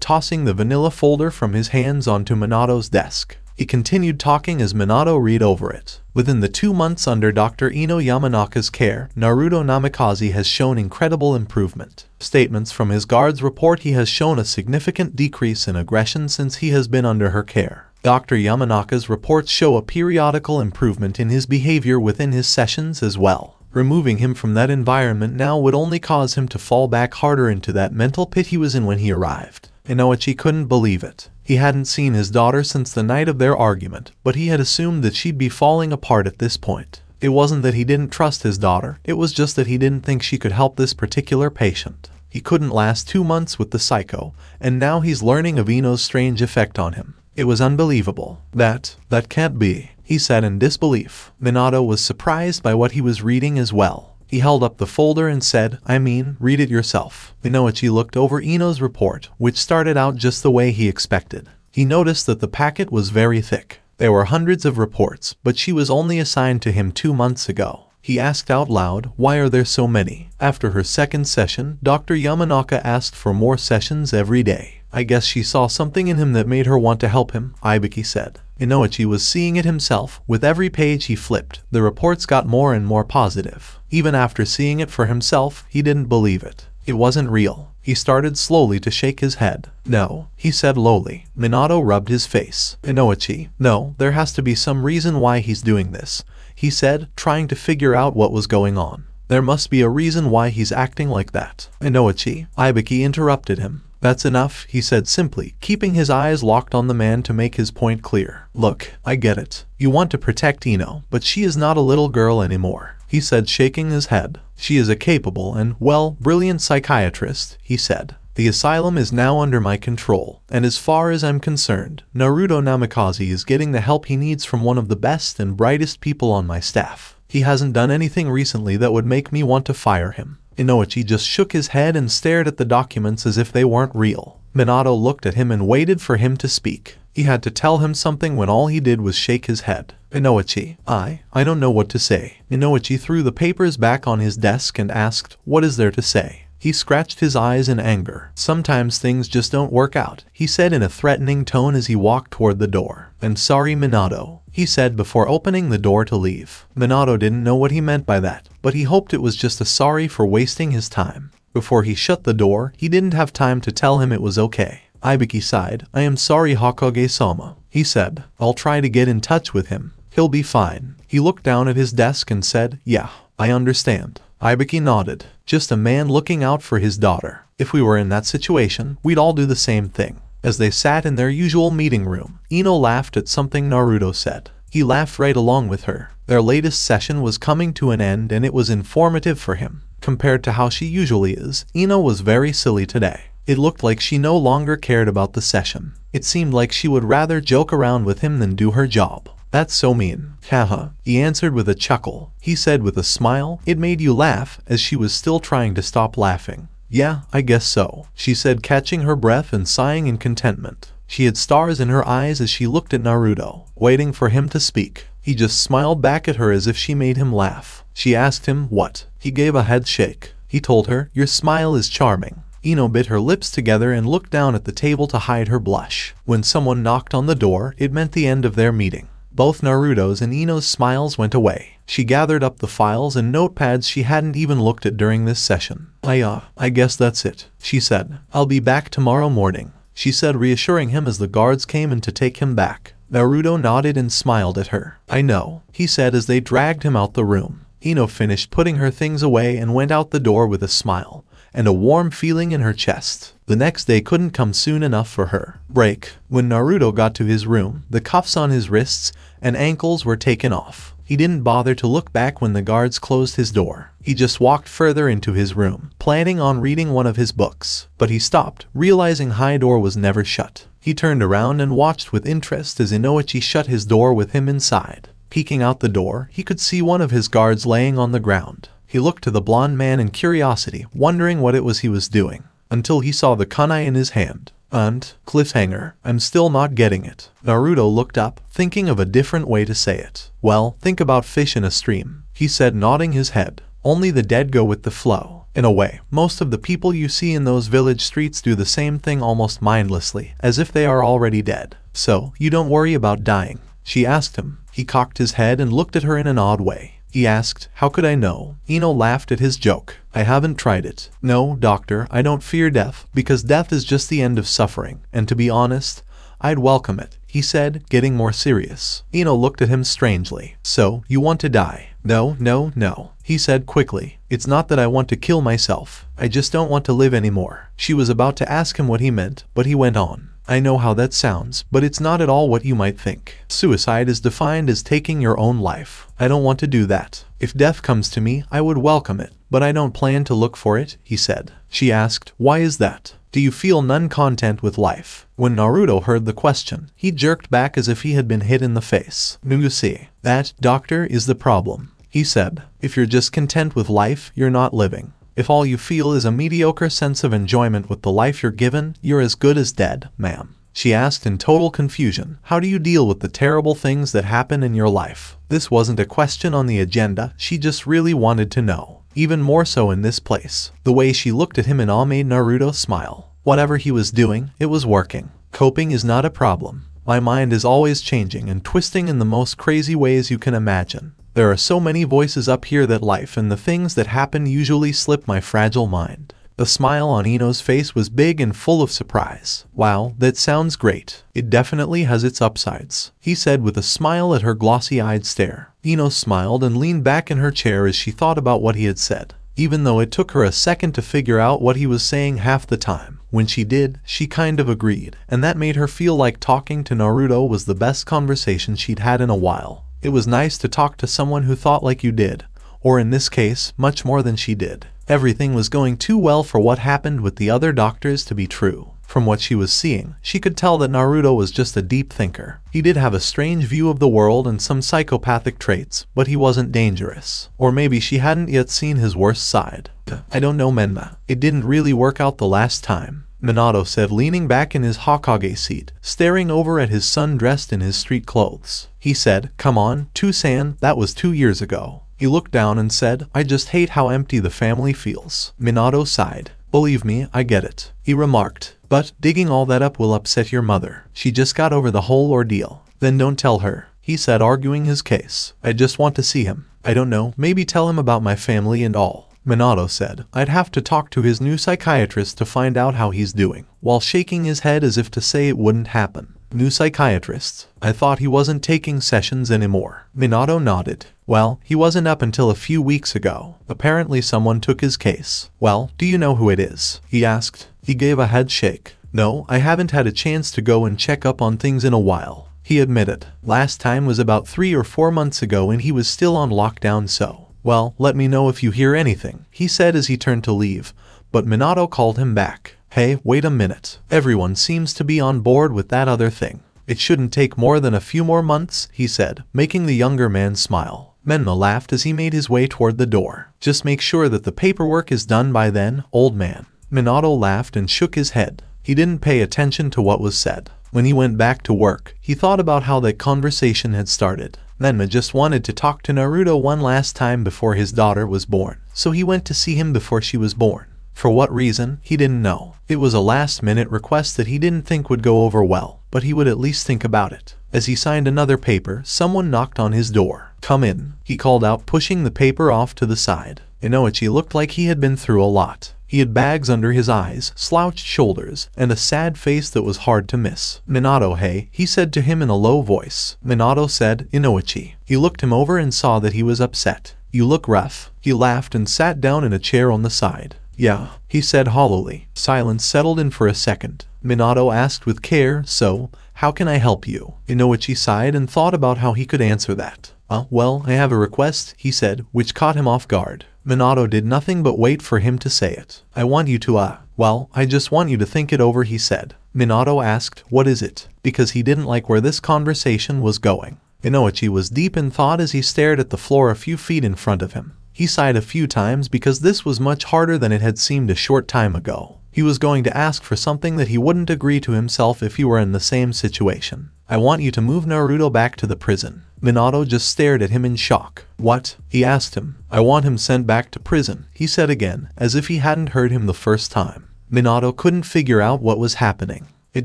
tossing the vanilla folder from his hands onto Minato's desk. He continued talking as Minato read over it. Within the two months under Dr. Ino Yamanaka's care, Naruto Namikaze has shown incredible improvement. Statements from his guards report he has shown a significant decrease in aggression since he has been under her care. Dr. Yamanaka's reports show a periodical improvement in his behavior within his sessions as well. Removing him from that environment now would only cause him to fall back harder into that mental pit he was in when he arrived. Inoichi couldn't believe it. He hadn't seen his daughter since the night of their argument, but he had assumed that she'd be falling apart at this point. It wasn't that he didn't trust his daughter, it was just that he didn't think she could help this particular patient. He couldn't last two months with the psycho, and now he's learning of Eno's strange effect on him. It was unbelievable. That, that can't be he said in disbelief. Minato was surprised by what he was reading as well. He held up the folder and said, I mean, read it yourself. Minoichi looked over Ino's report, which started out just the way he expected. He noticed that the packet was very thick. There were hundreds of reports, but she was only assigned to him two months ago. He asked out loud, why are there so many? After her second session, Dr. Yamanaka asked for more sessions every day. I guess she saw something in him that made her want to help him, Ibiki said. Inoichi was seeing it himself. With every page he flipped, the reports got more and more positive. Even after seeing it for himself, he didn't believe it. It wasn't real. He started slowly to shake his head. No, he said lowly. Minato rubbed his face. Inoichi, no, there has to be some reason why he's doing this, he said, trying to figure out what was going on. There must be a reason why he's acting like that. Inoichi, Ibiki interrupted him. That's enough, he said simply, keeping his eyes locked on the man to make his point clear. Look, I get it. You want to protect Eno, but she is not a little girl anymore, he said shaking his head. She is a capable and, well, brilliant psychiatrist, he said. The asylum is now under my control, and as far as I'm concerned, Naruto Namikaze is getting the help he needs from one of the best and brightest people on my staff. He hasn't done anything recently that would make me want to fire him. Inoichi just shook his head and stared at the documents as if they weren't real. Minato looked at him and waited for him to speak. He had to tell him something when all he did was shake his head. Inoichi, I, I don't know what to say. Inoichi threw the papers back on his desk and asked, what is there to say? He scratched his eyes in anger. Sometimes things just don't work out, he said in a threatening tone as he walked toward the door. I'm sorry Minato he said before opening the door to leave. Minato didn't know what he meant by that, but he hoped it was just a sorry for wasting his time. Before he shut the door, he didn't have time to tell him it was okay. Ibiki sighed. I am sorry Hokage-sama, he said. I'll try to get in touch with him. He'll be fine. He looked down at his desk and said, yeah, I understand. Ibiki nodded. Just a man looking out for his daughter. If we were in that situation, we'd all do the same thing. As they sat in their usual meeting room, Ino laughed at something Naruto said. He laughed right along with her. Their latest session was coming to an end and it was informative for him. Compared to how she usually is, Ino was very silly today. It looked like she no longer cared about the session. It seemed like she would rather joke around with him than do her job. That's so mean. Haha. he answered with a chuckle. He said with a smile, it made you laugh, as she was still trying to stop laughing. Yeah, I guess so, she said catching her breath and sighing in contentment. She had stars in her eyes as she looked at Naruto, waiting for him to speak. He just smiled back at her as if she made him laugh. She asked him, what? He gave a head shake. He told her, your smile is charming. Ino bit her lips together and looked down at the table to hide her blush. When someone knocked on the door, it meant the end of their meeting. Both Naruto's and Ino's smiles went away. She gathered up the files and notepads she hadn't even looked at during this session. I, uh, ah, I guess that's it, she said. I'll be back tomorrow morning, she said reassuring him as the guards came in to take him back. Naruto nodded and smiled at her. I know, he said as they dragged him out the room. Ino finished putting her things away and went out the door with a smile and a warm feeling in her chest. The next day couldn't come soon enough for her. Break. When Naruto got to his room, the cuffs on his wrists and ankles were taken off. He didn't bother to look back when the guards closed his door. He just walked further into his room, planning on reading one of his books. But he stopped, realizing high door was never shut. He turned around and watched with interest as Inoichi shut his door with him inside. Peeking out the door, he could see one of his guards laying on the ground. He looked to the blond man in curiosity, wondering what it was he was doing, until he saw the kunai in his hand. And, cliffhanger, I'm still not getting it. Naruto looked up, thinking of a different way to say it. Well, think about fish in a stream, he said nodding his head. Only the dead go with the flow. In a way, most of the people you see in those village streets do the same thing almost mindlessly, as if they are already dead. So, you don't worry about dying. She asked him. He cocked his head and looked at her in an odd way. He asked, How could I know? Eno laughed at his joke. I haven't tried it. No, doctor, I don't fear death, because death is just the end of suffering, and to be honest, I'd welcome it, he said, getting more serious. Eno looked at him strangely. So, you want to die? No, no, no, he said quickly. It's not that I want to kill myself. I just don't want to live anymore. She was about to ask him what he meant, but he went on. I know how that sounds, but it's not at all what you might think. Suicide is defined as taking your own life. I don't want to do that. If death comes to me, I would welcome it, but I don't plan to look for it, he said. She asked, why is that? Do you feel none content with life? When Naruto heard the question, he jerked back as if he had been hit in the face. see, that, doctor, is the problem. He said, if you're just content with life, you're not living. If all you feel is a mediocre sense of enjoyment with the life you're given, you're as good as dead, ma'am. She asked in total confusion, How do you deal with the terrible things that happen in your life? This wasn't a question on the agenda, she just really wanted to know. Even more so in this place. The way she looked at him and all made Naruto smile. Whatever he was doing, it was working. Coping is not a problem. My mind is always changing and twisting in the most crazy ways you can imagine. There are so many voices up here that life and the things that happen usually slip my fragile mind. The smile on Eno's face was big and full of surprise. Wow, that sounds great. It definitely has its upsides, he said with a smile at her glossy-eyed stare. Eno smiled and leaned back in her chair as she thought about what he had said, even though it took her a second to figure out what he was saying half the time. When she did, she kind of agreed, and that made her feel like talking to Naruto was the best conversation she'd had in a while. It was nice to talk to someone who thought like you did, or in this case, much more than she did. Everything was going too well for what happened with the other doctors to be true. From what she was seeing, she could tell that Naruto was just a deep thinker. He did have a strange view of the world and some psychopathic traits, but he wasn't dangerous. Or maybe she hadn't yet seen his worst side. I don't know Menma. It didn't really work out the last time. Minato said leaning back in his Hokage seat, staring over at his son dressed in his street clothes. He said, come on, Tusan, that was two years ago. He looked down and said, I just hate how empty the family feels. Minato sighed. Believe me, I get it. He remarked, but digging all that up will upset your mother. She just got over the whole ordeal. Then don't tell her, he said arguing his case. I just want to see him. I don't know, maybe tell him about my family and all. Minato said. I'd have to talk to his new psychiatrist to find out how he's doing, while shaking his head as if to say it wouldn't happen. New psychiatrist. I thought he wasn't taking sessions anymore. Minato nodded. Well, he wasn't up until a few weeks ago. Apparently someone took his case. Well, do you know who it is? He asked. He gave a head shake. No, I haven't had a chance to go and check up on things in a while. He admitted. Last time was about three or four months ago and he was still on lockdown so. Well, let me know if you hear anything, he said as he turned to leave, but Minato called him back. Hey, wait a minute. Everyone seems to be on board with that other thing. It shouldn't take more than a few more months, he said, making the younger man smile. Menma laughed as he made his way toward the door. Just make sure that the paperwork is done by then, old man. Minato laughed and shook his head. He didn't pay attention to what was said. When he went back to work, he thought about how that conversation had started. Nenma just wanted to talk to Naruto one last time before his daughter was born, so he went to see him before she was born. For what reason, he didn't know. It was a last-minute request that he didn't think would go over well, but he would at least think about it. As he signed another paper, someone knocked on his door. Come in, he called out pushing the paper off to the side. Inoichi looked like he had been through a lot. He had bags under his eyes, slouched shoulders, and a sad face that was hard to miss. Minato hey, he said to him in a low voice. Minato said, Inoichi. He looked him over and saw that he was upset. You look rough. He laughed and sat down in a chair on the side. Yeah, he said hollowly. Silence settled in for a second. Minato asked with care, so, how can I help you? Inoichi sighed and thought about how he could answer that. Uh, well, I have a request, he said, which caught him off guard. Minato did nothing but wait for him to say it. I want you to uh, well, I just want you to think it over he said. Minato asked, what is it? Because he didn't like where this conversation was going. Inoichi was deep in thought as he stared at the floor a few feet in front of him. He sighed a few times because this was much harder than it had seemed a short time ago. He was going to ask for something that he wouldn't agree to himself if he were in the same situation. I want you to move Naruto back to the prison. Minato just stared at him in shock. What? He asked him. I want him sent back to prison, he said again, as if he hadn't heard him the first time. Minato couldn't figure out what was happening. It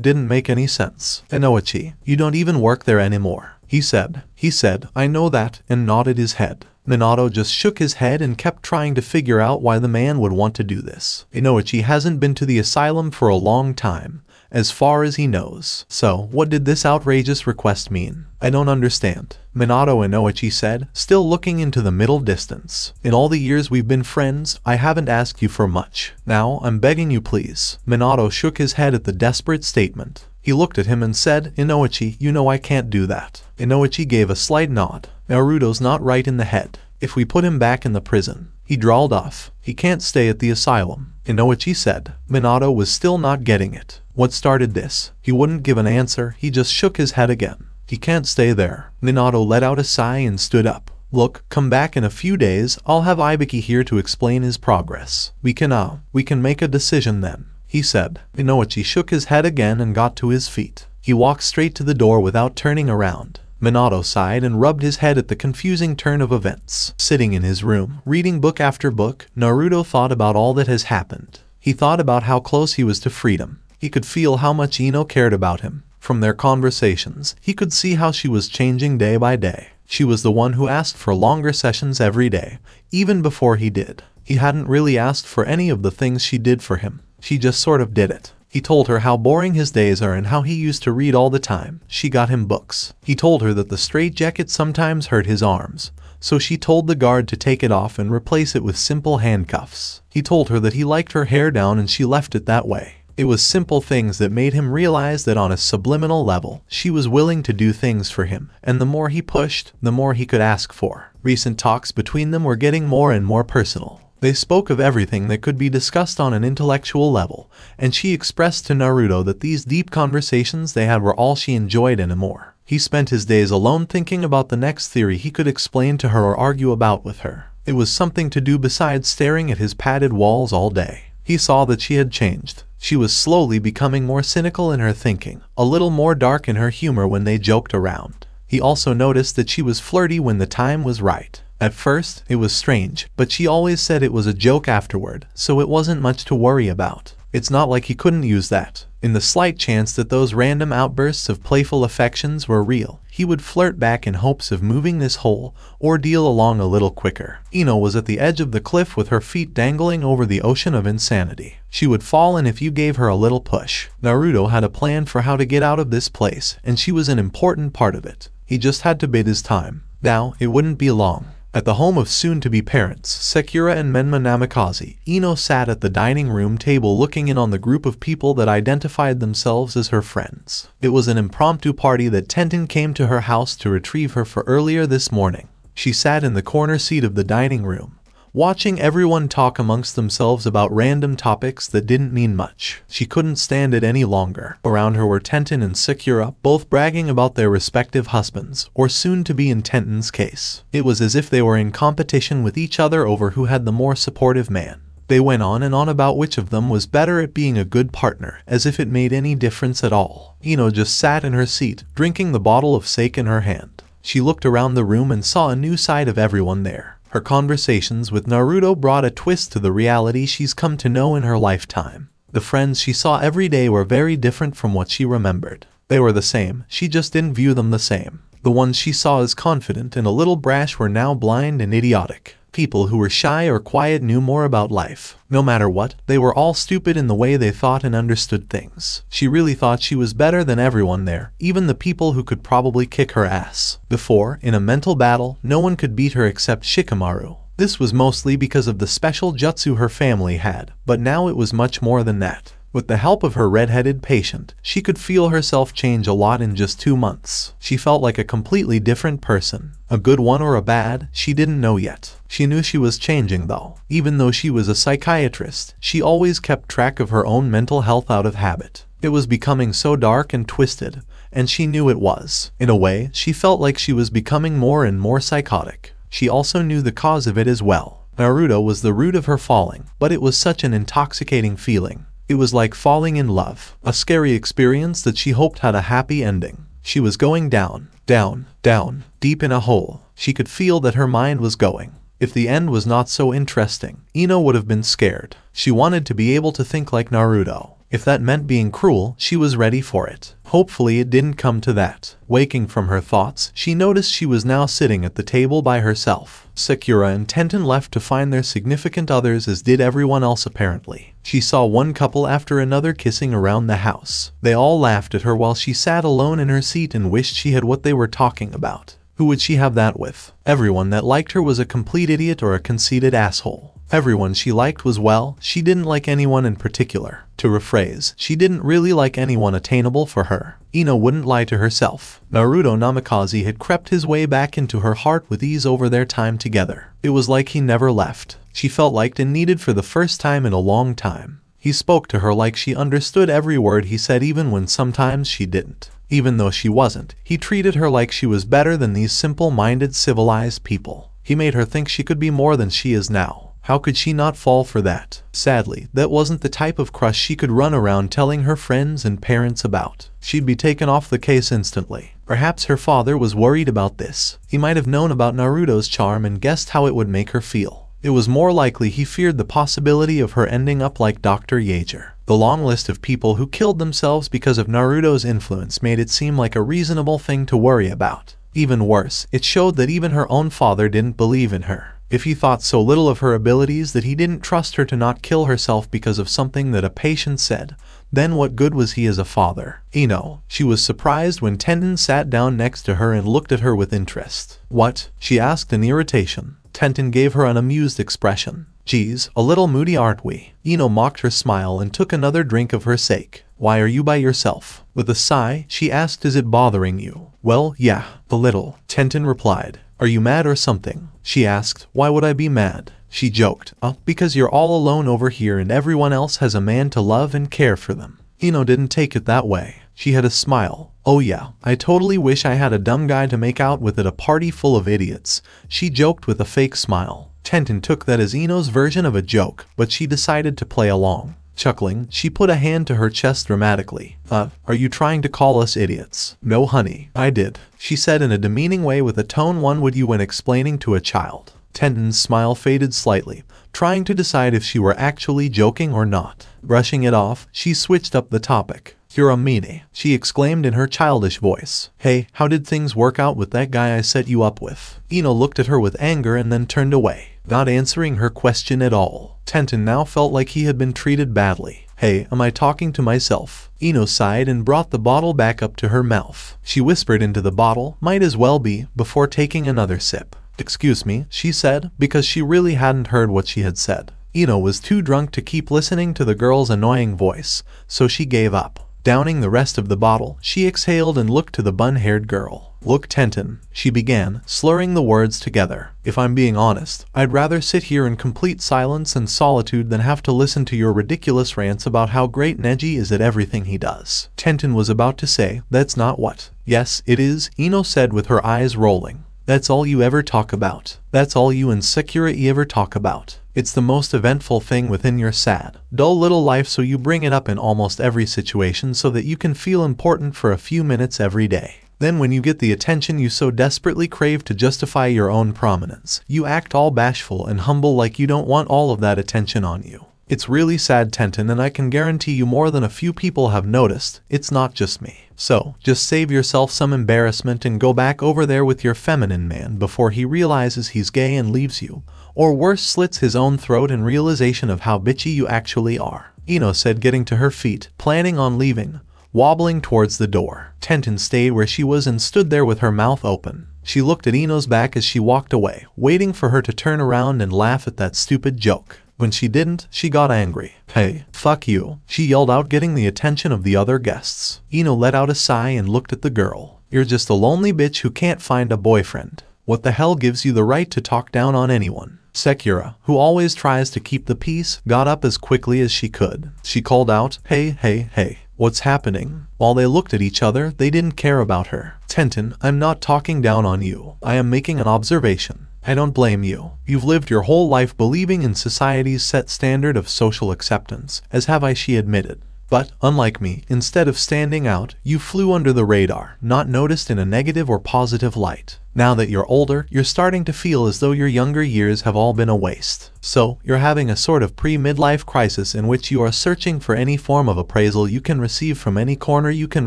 didn't make any sense. Inoichi, you don't even work there anymore, he said. He said, I know that, and nodded his head. Minato just shook his head and kept trying to figure out why the man would want to do this. Inoichi hasn't been to the asylum for a long time, as far as he knows. So, what did this outrageous request mean? I don't understand. Minato and said, still looking into the middle distance. In all the years we've been friends, I haven't asked you for much. Now, I'm begging you please. Minato shook his head at the desperate statement. He looked at him and said, Inoichi, you know I can't do that. Inoichi gave a slight nod. Naruto's not right in the head. If we put him back in the prison, he drawled off. He can't stay at the asylum. Inoichi said. Minato was still not getting it. What started this? He wouldn't give an answer, he just shook his head again. He can't stay there. Minato let out a sigh and stood up. Look, come back in a few days, I'll have Ibiki here to explain his progress. We can now, uh, we can make a decision then, he said. Inoichi shook his head again and got to his feet. He walked straight to the door without turning around. Minato sighed and rubbed his head at the confusing turn of events. Sitting in his room, reading book after book, Naruto thought about all that has happened. He thought about how close he was to freedom. He could feel how much Ino cared about him. From their conversations, he could see how she was changing day by day. She was the one who asked for longer sessions every day, even before he did. He hadn't really asked for any of the things she did for him. She just sort of did it. He told her how boring his days are and how he used to read all the time. She got him books. He told her that the straitjacket sometimes hurt his arms, so she told the guard to take it off and replace it with simple handcuffs. He told her that he liked her hair down and she left it that way. It was simple things that made him realize that on a subliminal level, she was willing to do things for him, and the more he pushed, the more he could ask for. Recent talks between them were getting more and more personal. They spoke of everything that could be discussed on an intellectual level, and she expressed to Naruto that these deep conversations they had were all she enjoyed and more. He spent his days alone thinking about the next theory he could explain to her or argue about with her. It was something to do besides staring at his padded walls all day. He saw that she had changed. She was slowly becoming more cynical in her thinking, a little more dark in her humor when they joked around. He also noticed that she was flirty when the time was right. At first, it was strange, but she always said it was a joke afterward, so it wasn't much to worry about. It's not like he couldn't use that. In the slight chance that those random outbursts of playful affections were real, he would flirt back in hopes of moving this whole ordeal along a little quicker. Eno was at the edge of the cliff with her feet dangling over the ocean of insanity. She would fall in if you gave her a little push. Naruto had a plan for how to get out of this place, and she was an important part of it. He just had to bide his time. Now, it wouldn't be long. At the home of soon-to-be parents, Sekura and Menma Namikaze, Ino sat at the dining room table looking in on the group of people that identified themselves as her friends. It was an impromptu party that Tenten came to her house to retrieve her for earlier this morning. She sat in the corner seat of the dining room, watching everyone talk amongst themselves about random topics that didn't mean much. She couldn't stand it any longer. Around her were Tenton and Sikura, both bragging about their respective husbands, or soon to be in Tenton's case. It was as if they were in competition with each other over who had the more supportive man. They went on and on about which of them was better at being a good partner, as if it made any difference at all. Ino just sat in her seat, drinking the bottle of sake in her hand. She looked around the room and saw a new side of everyone there. Her conversations with Naruto brought a twist to the reality she's come to know in her lifetime. The friends she saw every day were very different from what she remembered. They were the same, she just didn't view them the same. The ones she saw as confident and a little brash were now blind and idiotic. People who were shy or quiet knew more about life. No matter what, they were all stupid in the way they thought and understood things. She really thought she was better than everyone there, even the people who could probably kick her ass. Before, in a mental battle, no one could beat her except Shikamaru. This was mostly because of the special jutsu her family had, but now it was much more than that. With the help of her red-headed patient, she could feel herself change a lot in just two months. She felt like a completely different person. A good one or a bad, she didn't know yet. She knew she was changing though. Even though she was a psychiatrist, she always kept track of her own mental health out of habit. It was becoming so dark and twisted, and she knew it was. In a way, she felt like she was becoming more and more psychotic. She also knew the cause of it as well. Naruto was the root of her falling, but it was such an intoxicating feeling. It was like falling in love, a scary experience that she hoped had a happy ending. She was going down, down, down, deep in a hole. She could feel that her mind was going. If the end was not so interesting, Ino would have been scared. She wanted to be able to think like Naruto. If that meant being cruel, she was ready for it. Hopefully it didn't come to that. Waking from her thoughts, she noticed she was now sitting at the table by herself. Sakura and Tenten left to find their significant others as did everyone else apparently. She saw one couple after another kissing around the house. They all laughed at her while she sat alone in her seat and wished she had what they were talking about. Who would she have that with? Everyone that liked her was a complete idiot or a conceited asshole. Everyone she liked was well, she didn't like anyone in particular. To rephrase, she didn't really like anyone attainable for her. Ina wouldn't lie to herself. Naruto Namikaze had crept his way back into her heart with ease over their time together. It was like he never left she felt liked and needed for the first time in a long time. He spoke to her like she understood every word he said even when sometimes she didn't. Even though she wasn't, he treated her like she was better than these simple-minded civilized people. He made her think she could be more than she is now. How could she not fall for that? Sadly, that wasn't the type of crush she could run around telling her friends and parents about. She'd be taken off the case instantly. Perhaps her father was worried about this. He might have known about Naruto's charm and guessed how it would make her feel. It was more likely he feared the possibility of her ending up like Dr. Yeager. The long list of people who killed themselves because of Naruto's influence made it seem like a reasonable thing to worry about. Even worse, it showed that even her own father didn't believe in her. If he thought so little of her abilities that he didn't trust her to not kill herself because of something that a patient said, then what good was he as a father? Eno, she was surprised when Tendon sat down next to her and looked at her with interest. What? she asked in irritation. Tenton gave her an amused expression. Geez, a little moody aren't we? Eno mocked her smile and took another drink of her sake. Why are you by yourself? With a sigh, she asked is it bothering you? Well, yeah, a little, Tenton replied. Are you mad or something? She asked, why would I be mad? She joked, uh, because you're all alone over here and everyone else has a man to love and care for them. Hino didn't take it that way. She had a smile. Oh yeah, I totally wish I had a dumb guy to make out with at a party full of idiots. She joked with a fake smile. Tenton took that as Eno's version of a joke, but she decided to play along. Chuckling, she put a hand to her chest dramatically. Uh, are you trying to call us idiots? No, honey, I did, she said in a demeaning way with a tone one would use when explaining to a child. Tenton's smile faded slightly, trying to decide if she were actually joking or not. Brushing it off, she switched up the topic. you she exclaimed in her childish voice. Hey, how did things work out with that guy I set you up with? Eno looked at her with anger and then turned away, not answering her question at all. Tenton now felt like he had been treated badly. Hey, am I talking to myself? Eno sighed and brought the bottle back up to her mouth. She whispered into the bottle, might as well be, before taking another sip excuse me, she said, because she really hadn't heard what she had said. Ino was too drunk to keep listening to the girl's annoying voice, so she gave up. Downing the rest of the bottle, she exhaled and looked to the bun-haired girl. Look Tenton, she began, slurring the words together. If I'm being honest, I'd rather sit here in complete silence and solitude than have to listen to your ridiculous rants about how great Neji is at everything he does. Tenton was about to say, that's not what. Yes, it is, Ino said with her eyes rolling. That's all you ever talk about. That's all you and you ever talk about. It's the most eventful thing within your sad, dull little life so you bring it up in almost every situation so that you can feel important for a few minutes every day. Then when you get the attention you so desperately crave to justify your own prominence, you act all bashful and humble like you don't want all of that attention on you. It's really sad Tenton and I can guarantee you more than a few people have noticed, it's not just me. So, just save yourself some embarrassment and go back over there with your feminine man before he realizes he's gay and leaves you, or worse slits his own throat in realization of how bitchy you actually are. Eno said getting to her feet, planning on leaving, wobbling towards the door. Tenton stayed where she was and stood there with her mouth open. She looked at Eno's back as she walked away, waiting for her to turn around and laugh at that stupid joke. When she didn't, she got angry. Hey, fuck you, she yelled out getting the attention of the other guests. Eno let out a sigh and looked at the girl. You're just a lonely bitch who can't find a boyfriend. What the hell gives you the right to talk down on anyone? Sekura, who always tries to keep the peace, got up as quickly as she could. She called out, hey, hey, hey, what's happening? While they looked at each other, they didn't care about her. Tenten, I'm not talking down on you. I am making an observation. I don't blame you. You've lived your whole life believing in society's set standard of social acceptance, as have I she admitted. But, unlike me, instead of standing out, you flew under the radar, not noticed in a negative or positive light. Now that you're older, you're starting to feel as though your younger years have all been a waste. So, you're having a sort of pre-midlife crisis in which you are searching for any form of appraisal you can receive from any corner you can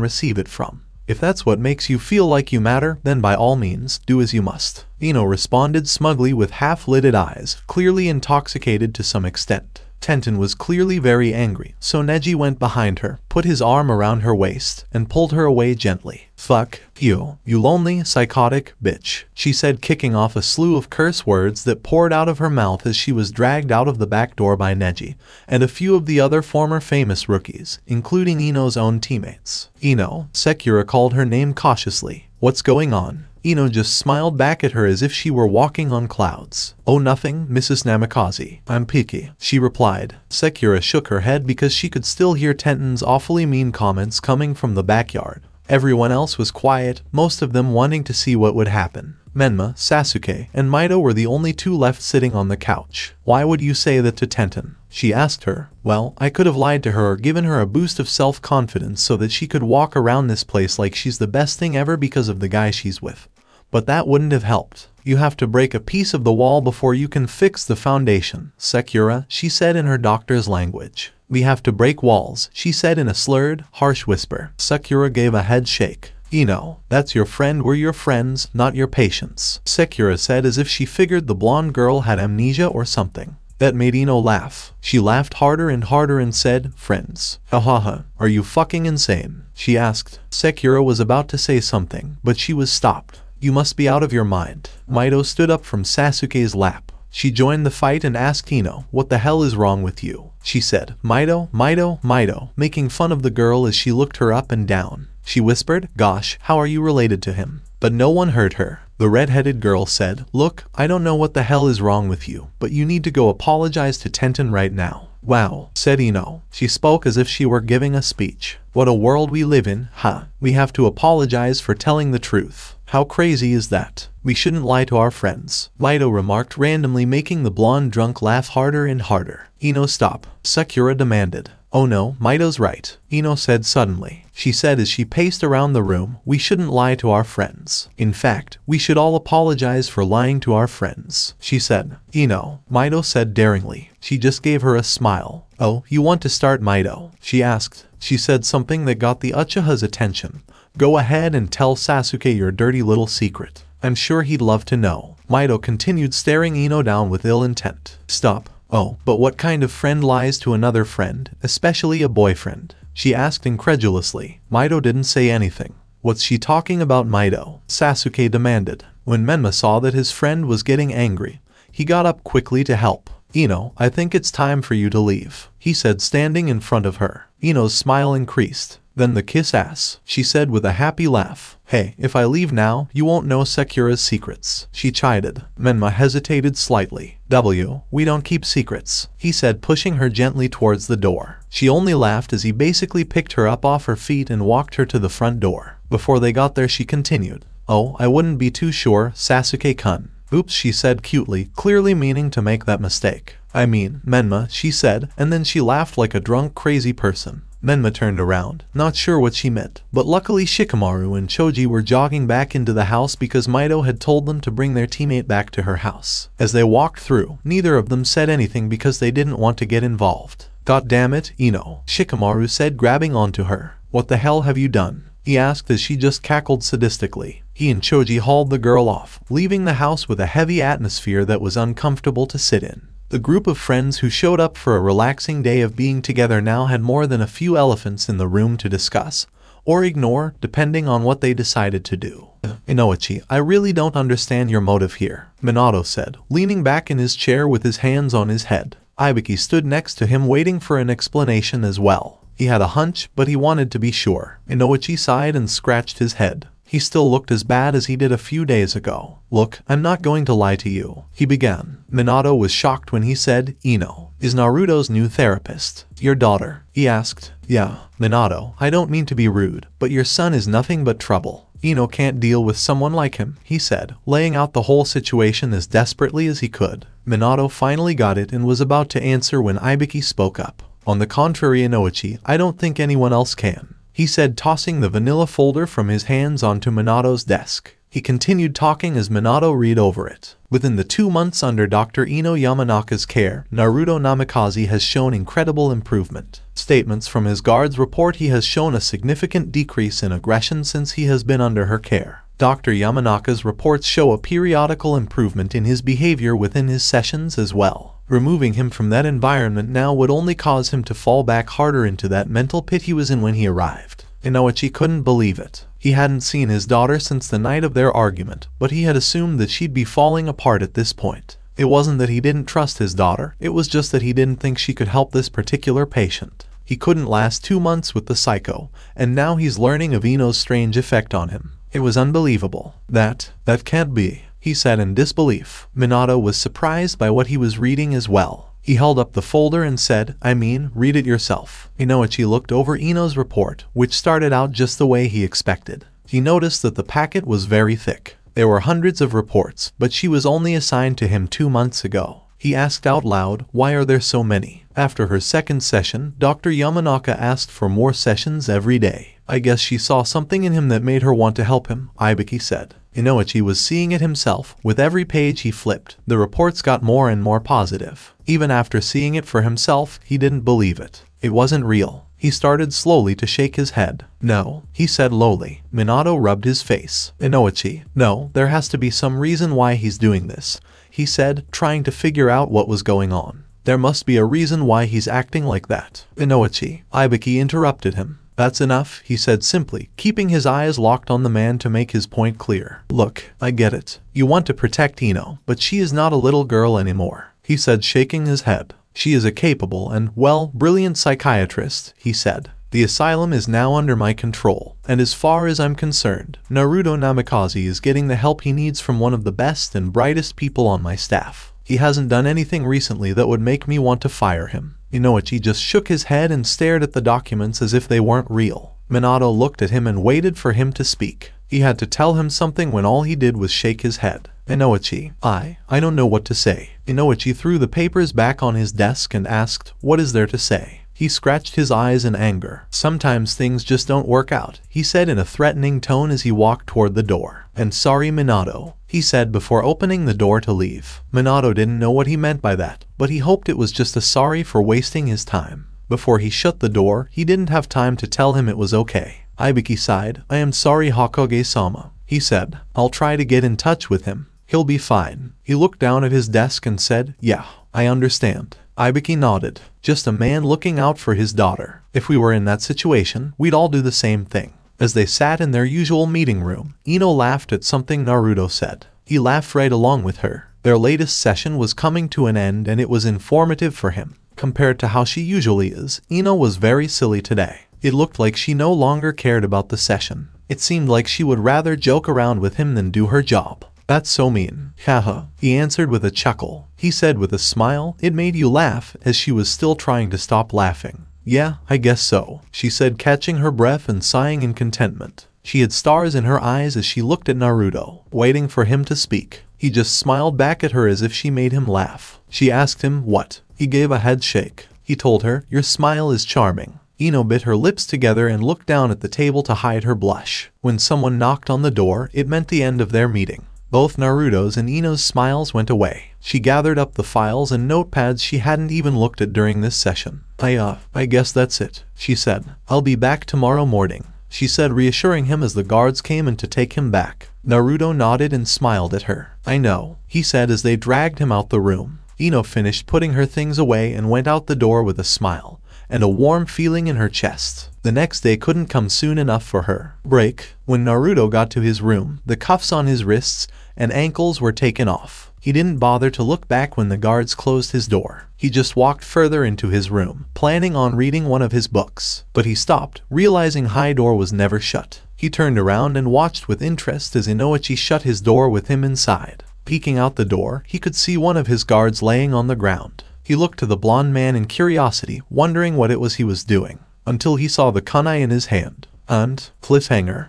receive it from. If that's what makes you feel like you matter, then by all means, do as you must. Eno responded smugly with half-lidded eyes, clearly intoxicated to some extent. Tenton was clearly very angry, so Neji went behind her, put his arm around her waist, and pulled her away gently. Fuck you, you lonely, psychotic bitch, she said kicking off a slew of curse words that poured out of her mouth as she was dragged out of the back door by Neji, and a few of the other former famous rookies, including Ino's own teammates. Ino, Sekura called her name cautiously. What's going on? Eno just smiled back at her as if she were walking on clouds. Oh nothing, Mrs. Namikaze. I'm peaky," she replied. Sekira shook her head because she could still hear Tenton's awfully mean comments coming from the backyard. Everyone else was quiet, most of them wanting to see what would happen. Menma, Sasuke, and Maito were the only two left sitting on the couch. Why would you say that to Tenten? She asked her. Well, I could have lied to her or given her a boost of self-confidence so that she could walk around this place like she's the best thing ever because of the guy she's with. But that wouldn't have helped. You have to break a piece of the wall before you can fix the foundation, Sekura, she said in her doctor's language. We have to break walls, she said in a slurred, harsh whisper. Sekura gave a head shake. Eno, that's your friend we're your friends, not your patients. Sekura said as if she figured the blonde girl had amnesia or something. That made Eno laugh. She laughed harder and harder and said, Friends. Ahaha, are you fucking insane? She asked. Sekiro was about to say something, but she was stopped. You must be out of your mind. Maito stood up from Sasuke's lap. She joined the fight and asked Hino, what the hell is wrong with you? She said, Maito, Maito, Maito, making fun of the girl as she looked her up and down. She whispered, gosh, how are you related to him? But no one heard her. The red-headed girl said, Look, I don't know what the hell is wrong with you, but you need to go apologize to Tenten right now. Wow, said Ino. She spoke as if she were giving a speech. What a world we live in, huh? We have to apologize for telling the truth. How crazy is that? We shouldn't lie to our friends. Lido remarked randomly making the blonde drunk laugh harder and harder. Eno stop. Sakura demanded. Oh no, Mido's right, Eno said suddenly. She said as she paced around the room, we shouldn't lie to our friends. In fact, we should all apologize for lying to our friends, she said. Eno, Mido said daringly. She just gave her a smile. Oh, you want to start Mido?" She asked. She said something that got the Uchiha's attention. Go ahead and tell Sasuke your dirty little secret. I'm sure he'd love to know. Mito continued staring Ino down with ill intent. Stop. Oh, but what kind of friend lies to another friend, especially a boyfriend? She asked incredulously. Mito didn't say anything. What's she talking about Mito? Sasuke demanded. When Menma saw that his friend was getting angry, he got up quickly to help. Ino, I think it's time for you to leave, he said standing in front of her. Ino's smile increased. Then the kiss ass, she said with a happy laugh. Hey, if I leave now, you won't know Sekura's secrets, she chided. Menma hesitated slightly. W, we don't keep secrets, he said pushing her gently towards the door. She only laughed as he basically picked her up off her feet and walked her to the front door. Before they got there she continued. Oh, I wouldn't be too sure, Sasuke-kun. Oops, she said cutely, clearly meaning to make that mistake. I mean, Menma, she said, and then she laughed like a drunk crazy person. Menma turned around, not sure what she meant. But luckily Shikamaru and Choji were jogging back into the house because Maito had told them to bring their teammate back to her house. As they walked through, neither of them said anything because they didn't want to get involved. God damn it, Ino, Shikamaru said grabbing onto her. What the hell have you done? He asked as she just cackled sadistically. He and Choji hauled the girl off, leaving the house with a heavy atmosphere that was uncomfortable to sit in. The group of friends who showed up for a relaxing day of being together now had more than a few elephants in the room to discuss, or ignore, depending on what they decided to do. Inoichi, I really don't understand your motive here, Minato said, leaning back in his chair with his hands on his head. Ibuki stood next to him waiting for an explanation as well. He had a hunch, but he wanted to be sure. Inoichi sighed and scratched his head. He still looked as bad as he did a few days ago. Look, I'm not going to lie to you, he began. Minato was shocked when he said, Ino, is Naruto's new therapist. Your daughter, he asked. Yeah, Minato, I don't mean to be rude, but your son is nothing but trouble. Ino can't deal with someone like him, he said, laying out the whole situation as desperately as he could. Minato finally got it and was about to answer when Ibiki spoke up. On the contrary Inoichi, I don't think anyone else can he said tossing the vanilla folder from his hands onto Minato's desk. He continued talking as Minato read over it. Within the two months under Dr. Ino Yamanaka's care, Naruto Namikaze has shown incredible improvement. Statements from his guards report he has shown a significant decrease in aggression since he has been under her care. Dr. Yamanaka's reports show a periodical improvement in his behavior within his sessions as well. Removing him from that environment now would only cause him to fall back harder into that mental pit he was in when he arrived. Inoichi couldn't believe it. He hadn't seen his daughter since the night of their argument, but he had assumed that she'd be falling apart at this point. It wasn't that he didn't trust his daughter, it was just that he didn't think she could help this particular patient. He couldn't last two months with the psycho, and now he's learning of Ino's strange effect on him. It was unbelievable. That, that can't be he said in disbelief. Minato was surprised by what he was reading as well. He held up the folder and said, I mean, read it yourself. Inoichi looked over Ino's report, which started out just the way he expected. He noticed that the packet was very thick. There were hundreds of reports, but she was only assigned to him two months ago. He asked out loud, why are there so many? After her second session, Dr. Yamanaka asked for more sessions every day. I guess she saw something in him that made her want to help him, Ibiki said. Inoichi was seeing it himself. With every page he flipped, the reports got more and more positive. Even after seeing it for himself, he didn't believe it. It wasn't real. He started slowly to shake his head. No, he said lowly. Minato rubbed his face. Inoichi, no, there has to be some reason why he's doing this, he said, trying to figure out what was going on. There must be a reason why he's acting like that. Inoichi, Ibuki interrupted him. That's enough, he said simply, keeping his eyes locked on the man to make his point clear. Look, I get it. You want to protect Ino, but she is not a little girl anymore, he said shaking his head. She is a capable and, well, brilliant psychiatrist, he said. The asylum is now under my control, and as far as I'm concerned, Naruto Namikaze is getting the help he needs from one of the best and brightest people on my staff. He hasn't done anything recently that would make me want to fire him. Inoichi just shook his head and stared at the documents as if they weren't real. Minato looked at him and waited for him to speak. He had to tell him something when all he did was shake his head. Inoichi, I, I don't know what to say. Inoichi threw the papers back on his desk and asked, what is there to say? He scratched his eyes in anger. Sometimes things just don't work out, he said in a threatening tone as he walked toward the door. And sorry Minato, he said before opening the door to leave. Minato didn't know what he meant by that, but he hoped it was just a sorry for wasting his time. Before he shut the door, he didn't have time to tell him it was okay. Ibiki sighed. I am sorry Hokage-sama. He said, I'll try to get in touch with him. He'll be fine. He looked down at his desk and said, yeah, I understand. Ibiki nodded. Just a man looking out for his daughter. If we were in that situation, we'd all do the same thing. As they sat in their usual meeting room, Ino laughed at something Naruto said. He laughed right along with her. Their latest session was coming to an end and it was informative for him. Compared to how she usually is, Ino was very silly today. It looked like she no longer cared about the session. It seemed like she would rather joke around with him than do her job. That's so mean. Haha. he answered with a chuckle. He said with a smile, it made you laugh, as she was still trying to stop laughing. Yeah, I guess so, she said catching her breath and sighing in contentment. She had stars in her eyes as she looked at Naruto, waiting for him to speak. He just smiled back at her as if she made him laugh. She asked him what. He gave a head shake. He told her, your smile is charming. Ino bit her lips together and looked down at the table to hide her blush. When someone knocked on the door, it meant the end of their meeting. Both Naruto's and Ino's smiles went away. She gathered up the files and notepads she hadn't even looked at during this session. I, uh, I guess that's it, she said. I'll be back tomorrow morning, she said reassuring him as the guards came in to take him back. Naruto nodded and smiled at her. I know, he said as they dragged him out the room. Ino finished putting her things away and went out the door with a smile and a warm feeling in her chest. The next day couldn't come soon enough for her. Break. When Naruto got to his room, the cuffs on his wrists and ankles were taken off. He didn't bother to look back when the guards closed his door. He just walked further into his room, planning on reading one of his books. But he stopped, realizing high door was never shut. He turned around and watched with interest as Inoichi shut his door with him inside. Peeking out the door, he could see one of his guards laying on the ground. He looked to the blond man in curiosity, wondering what it was he was doing, until he saw the kunai in his hand. And, cliffhanger.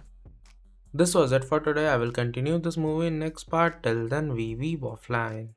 This was it for today. I will continue this movie in next part. Till then, we weave offline.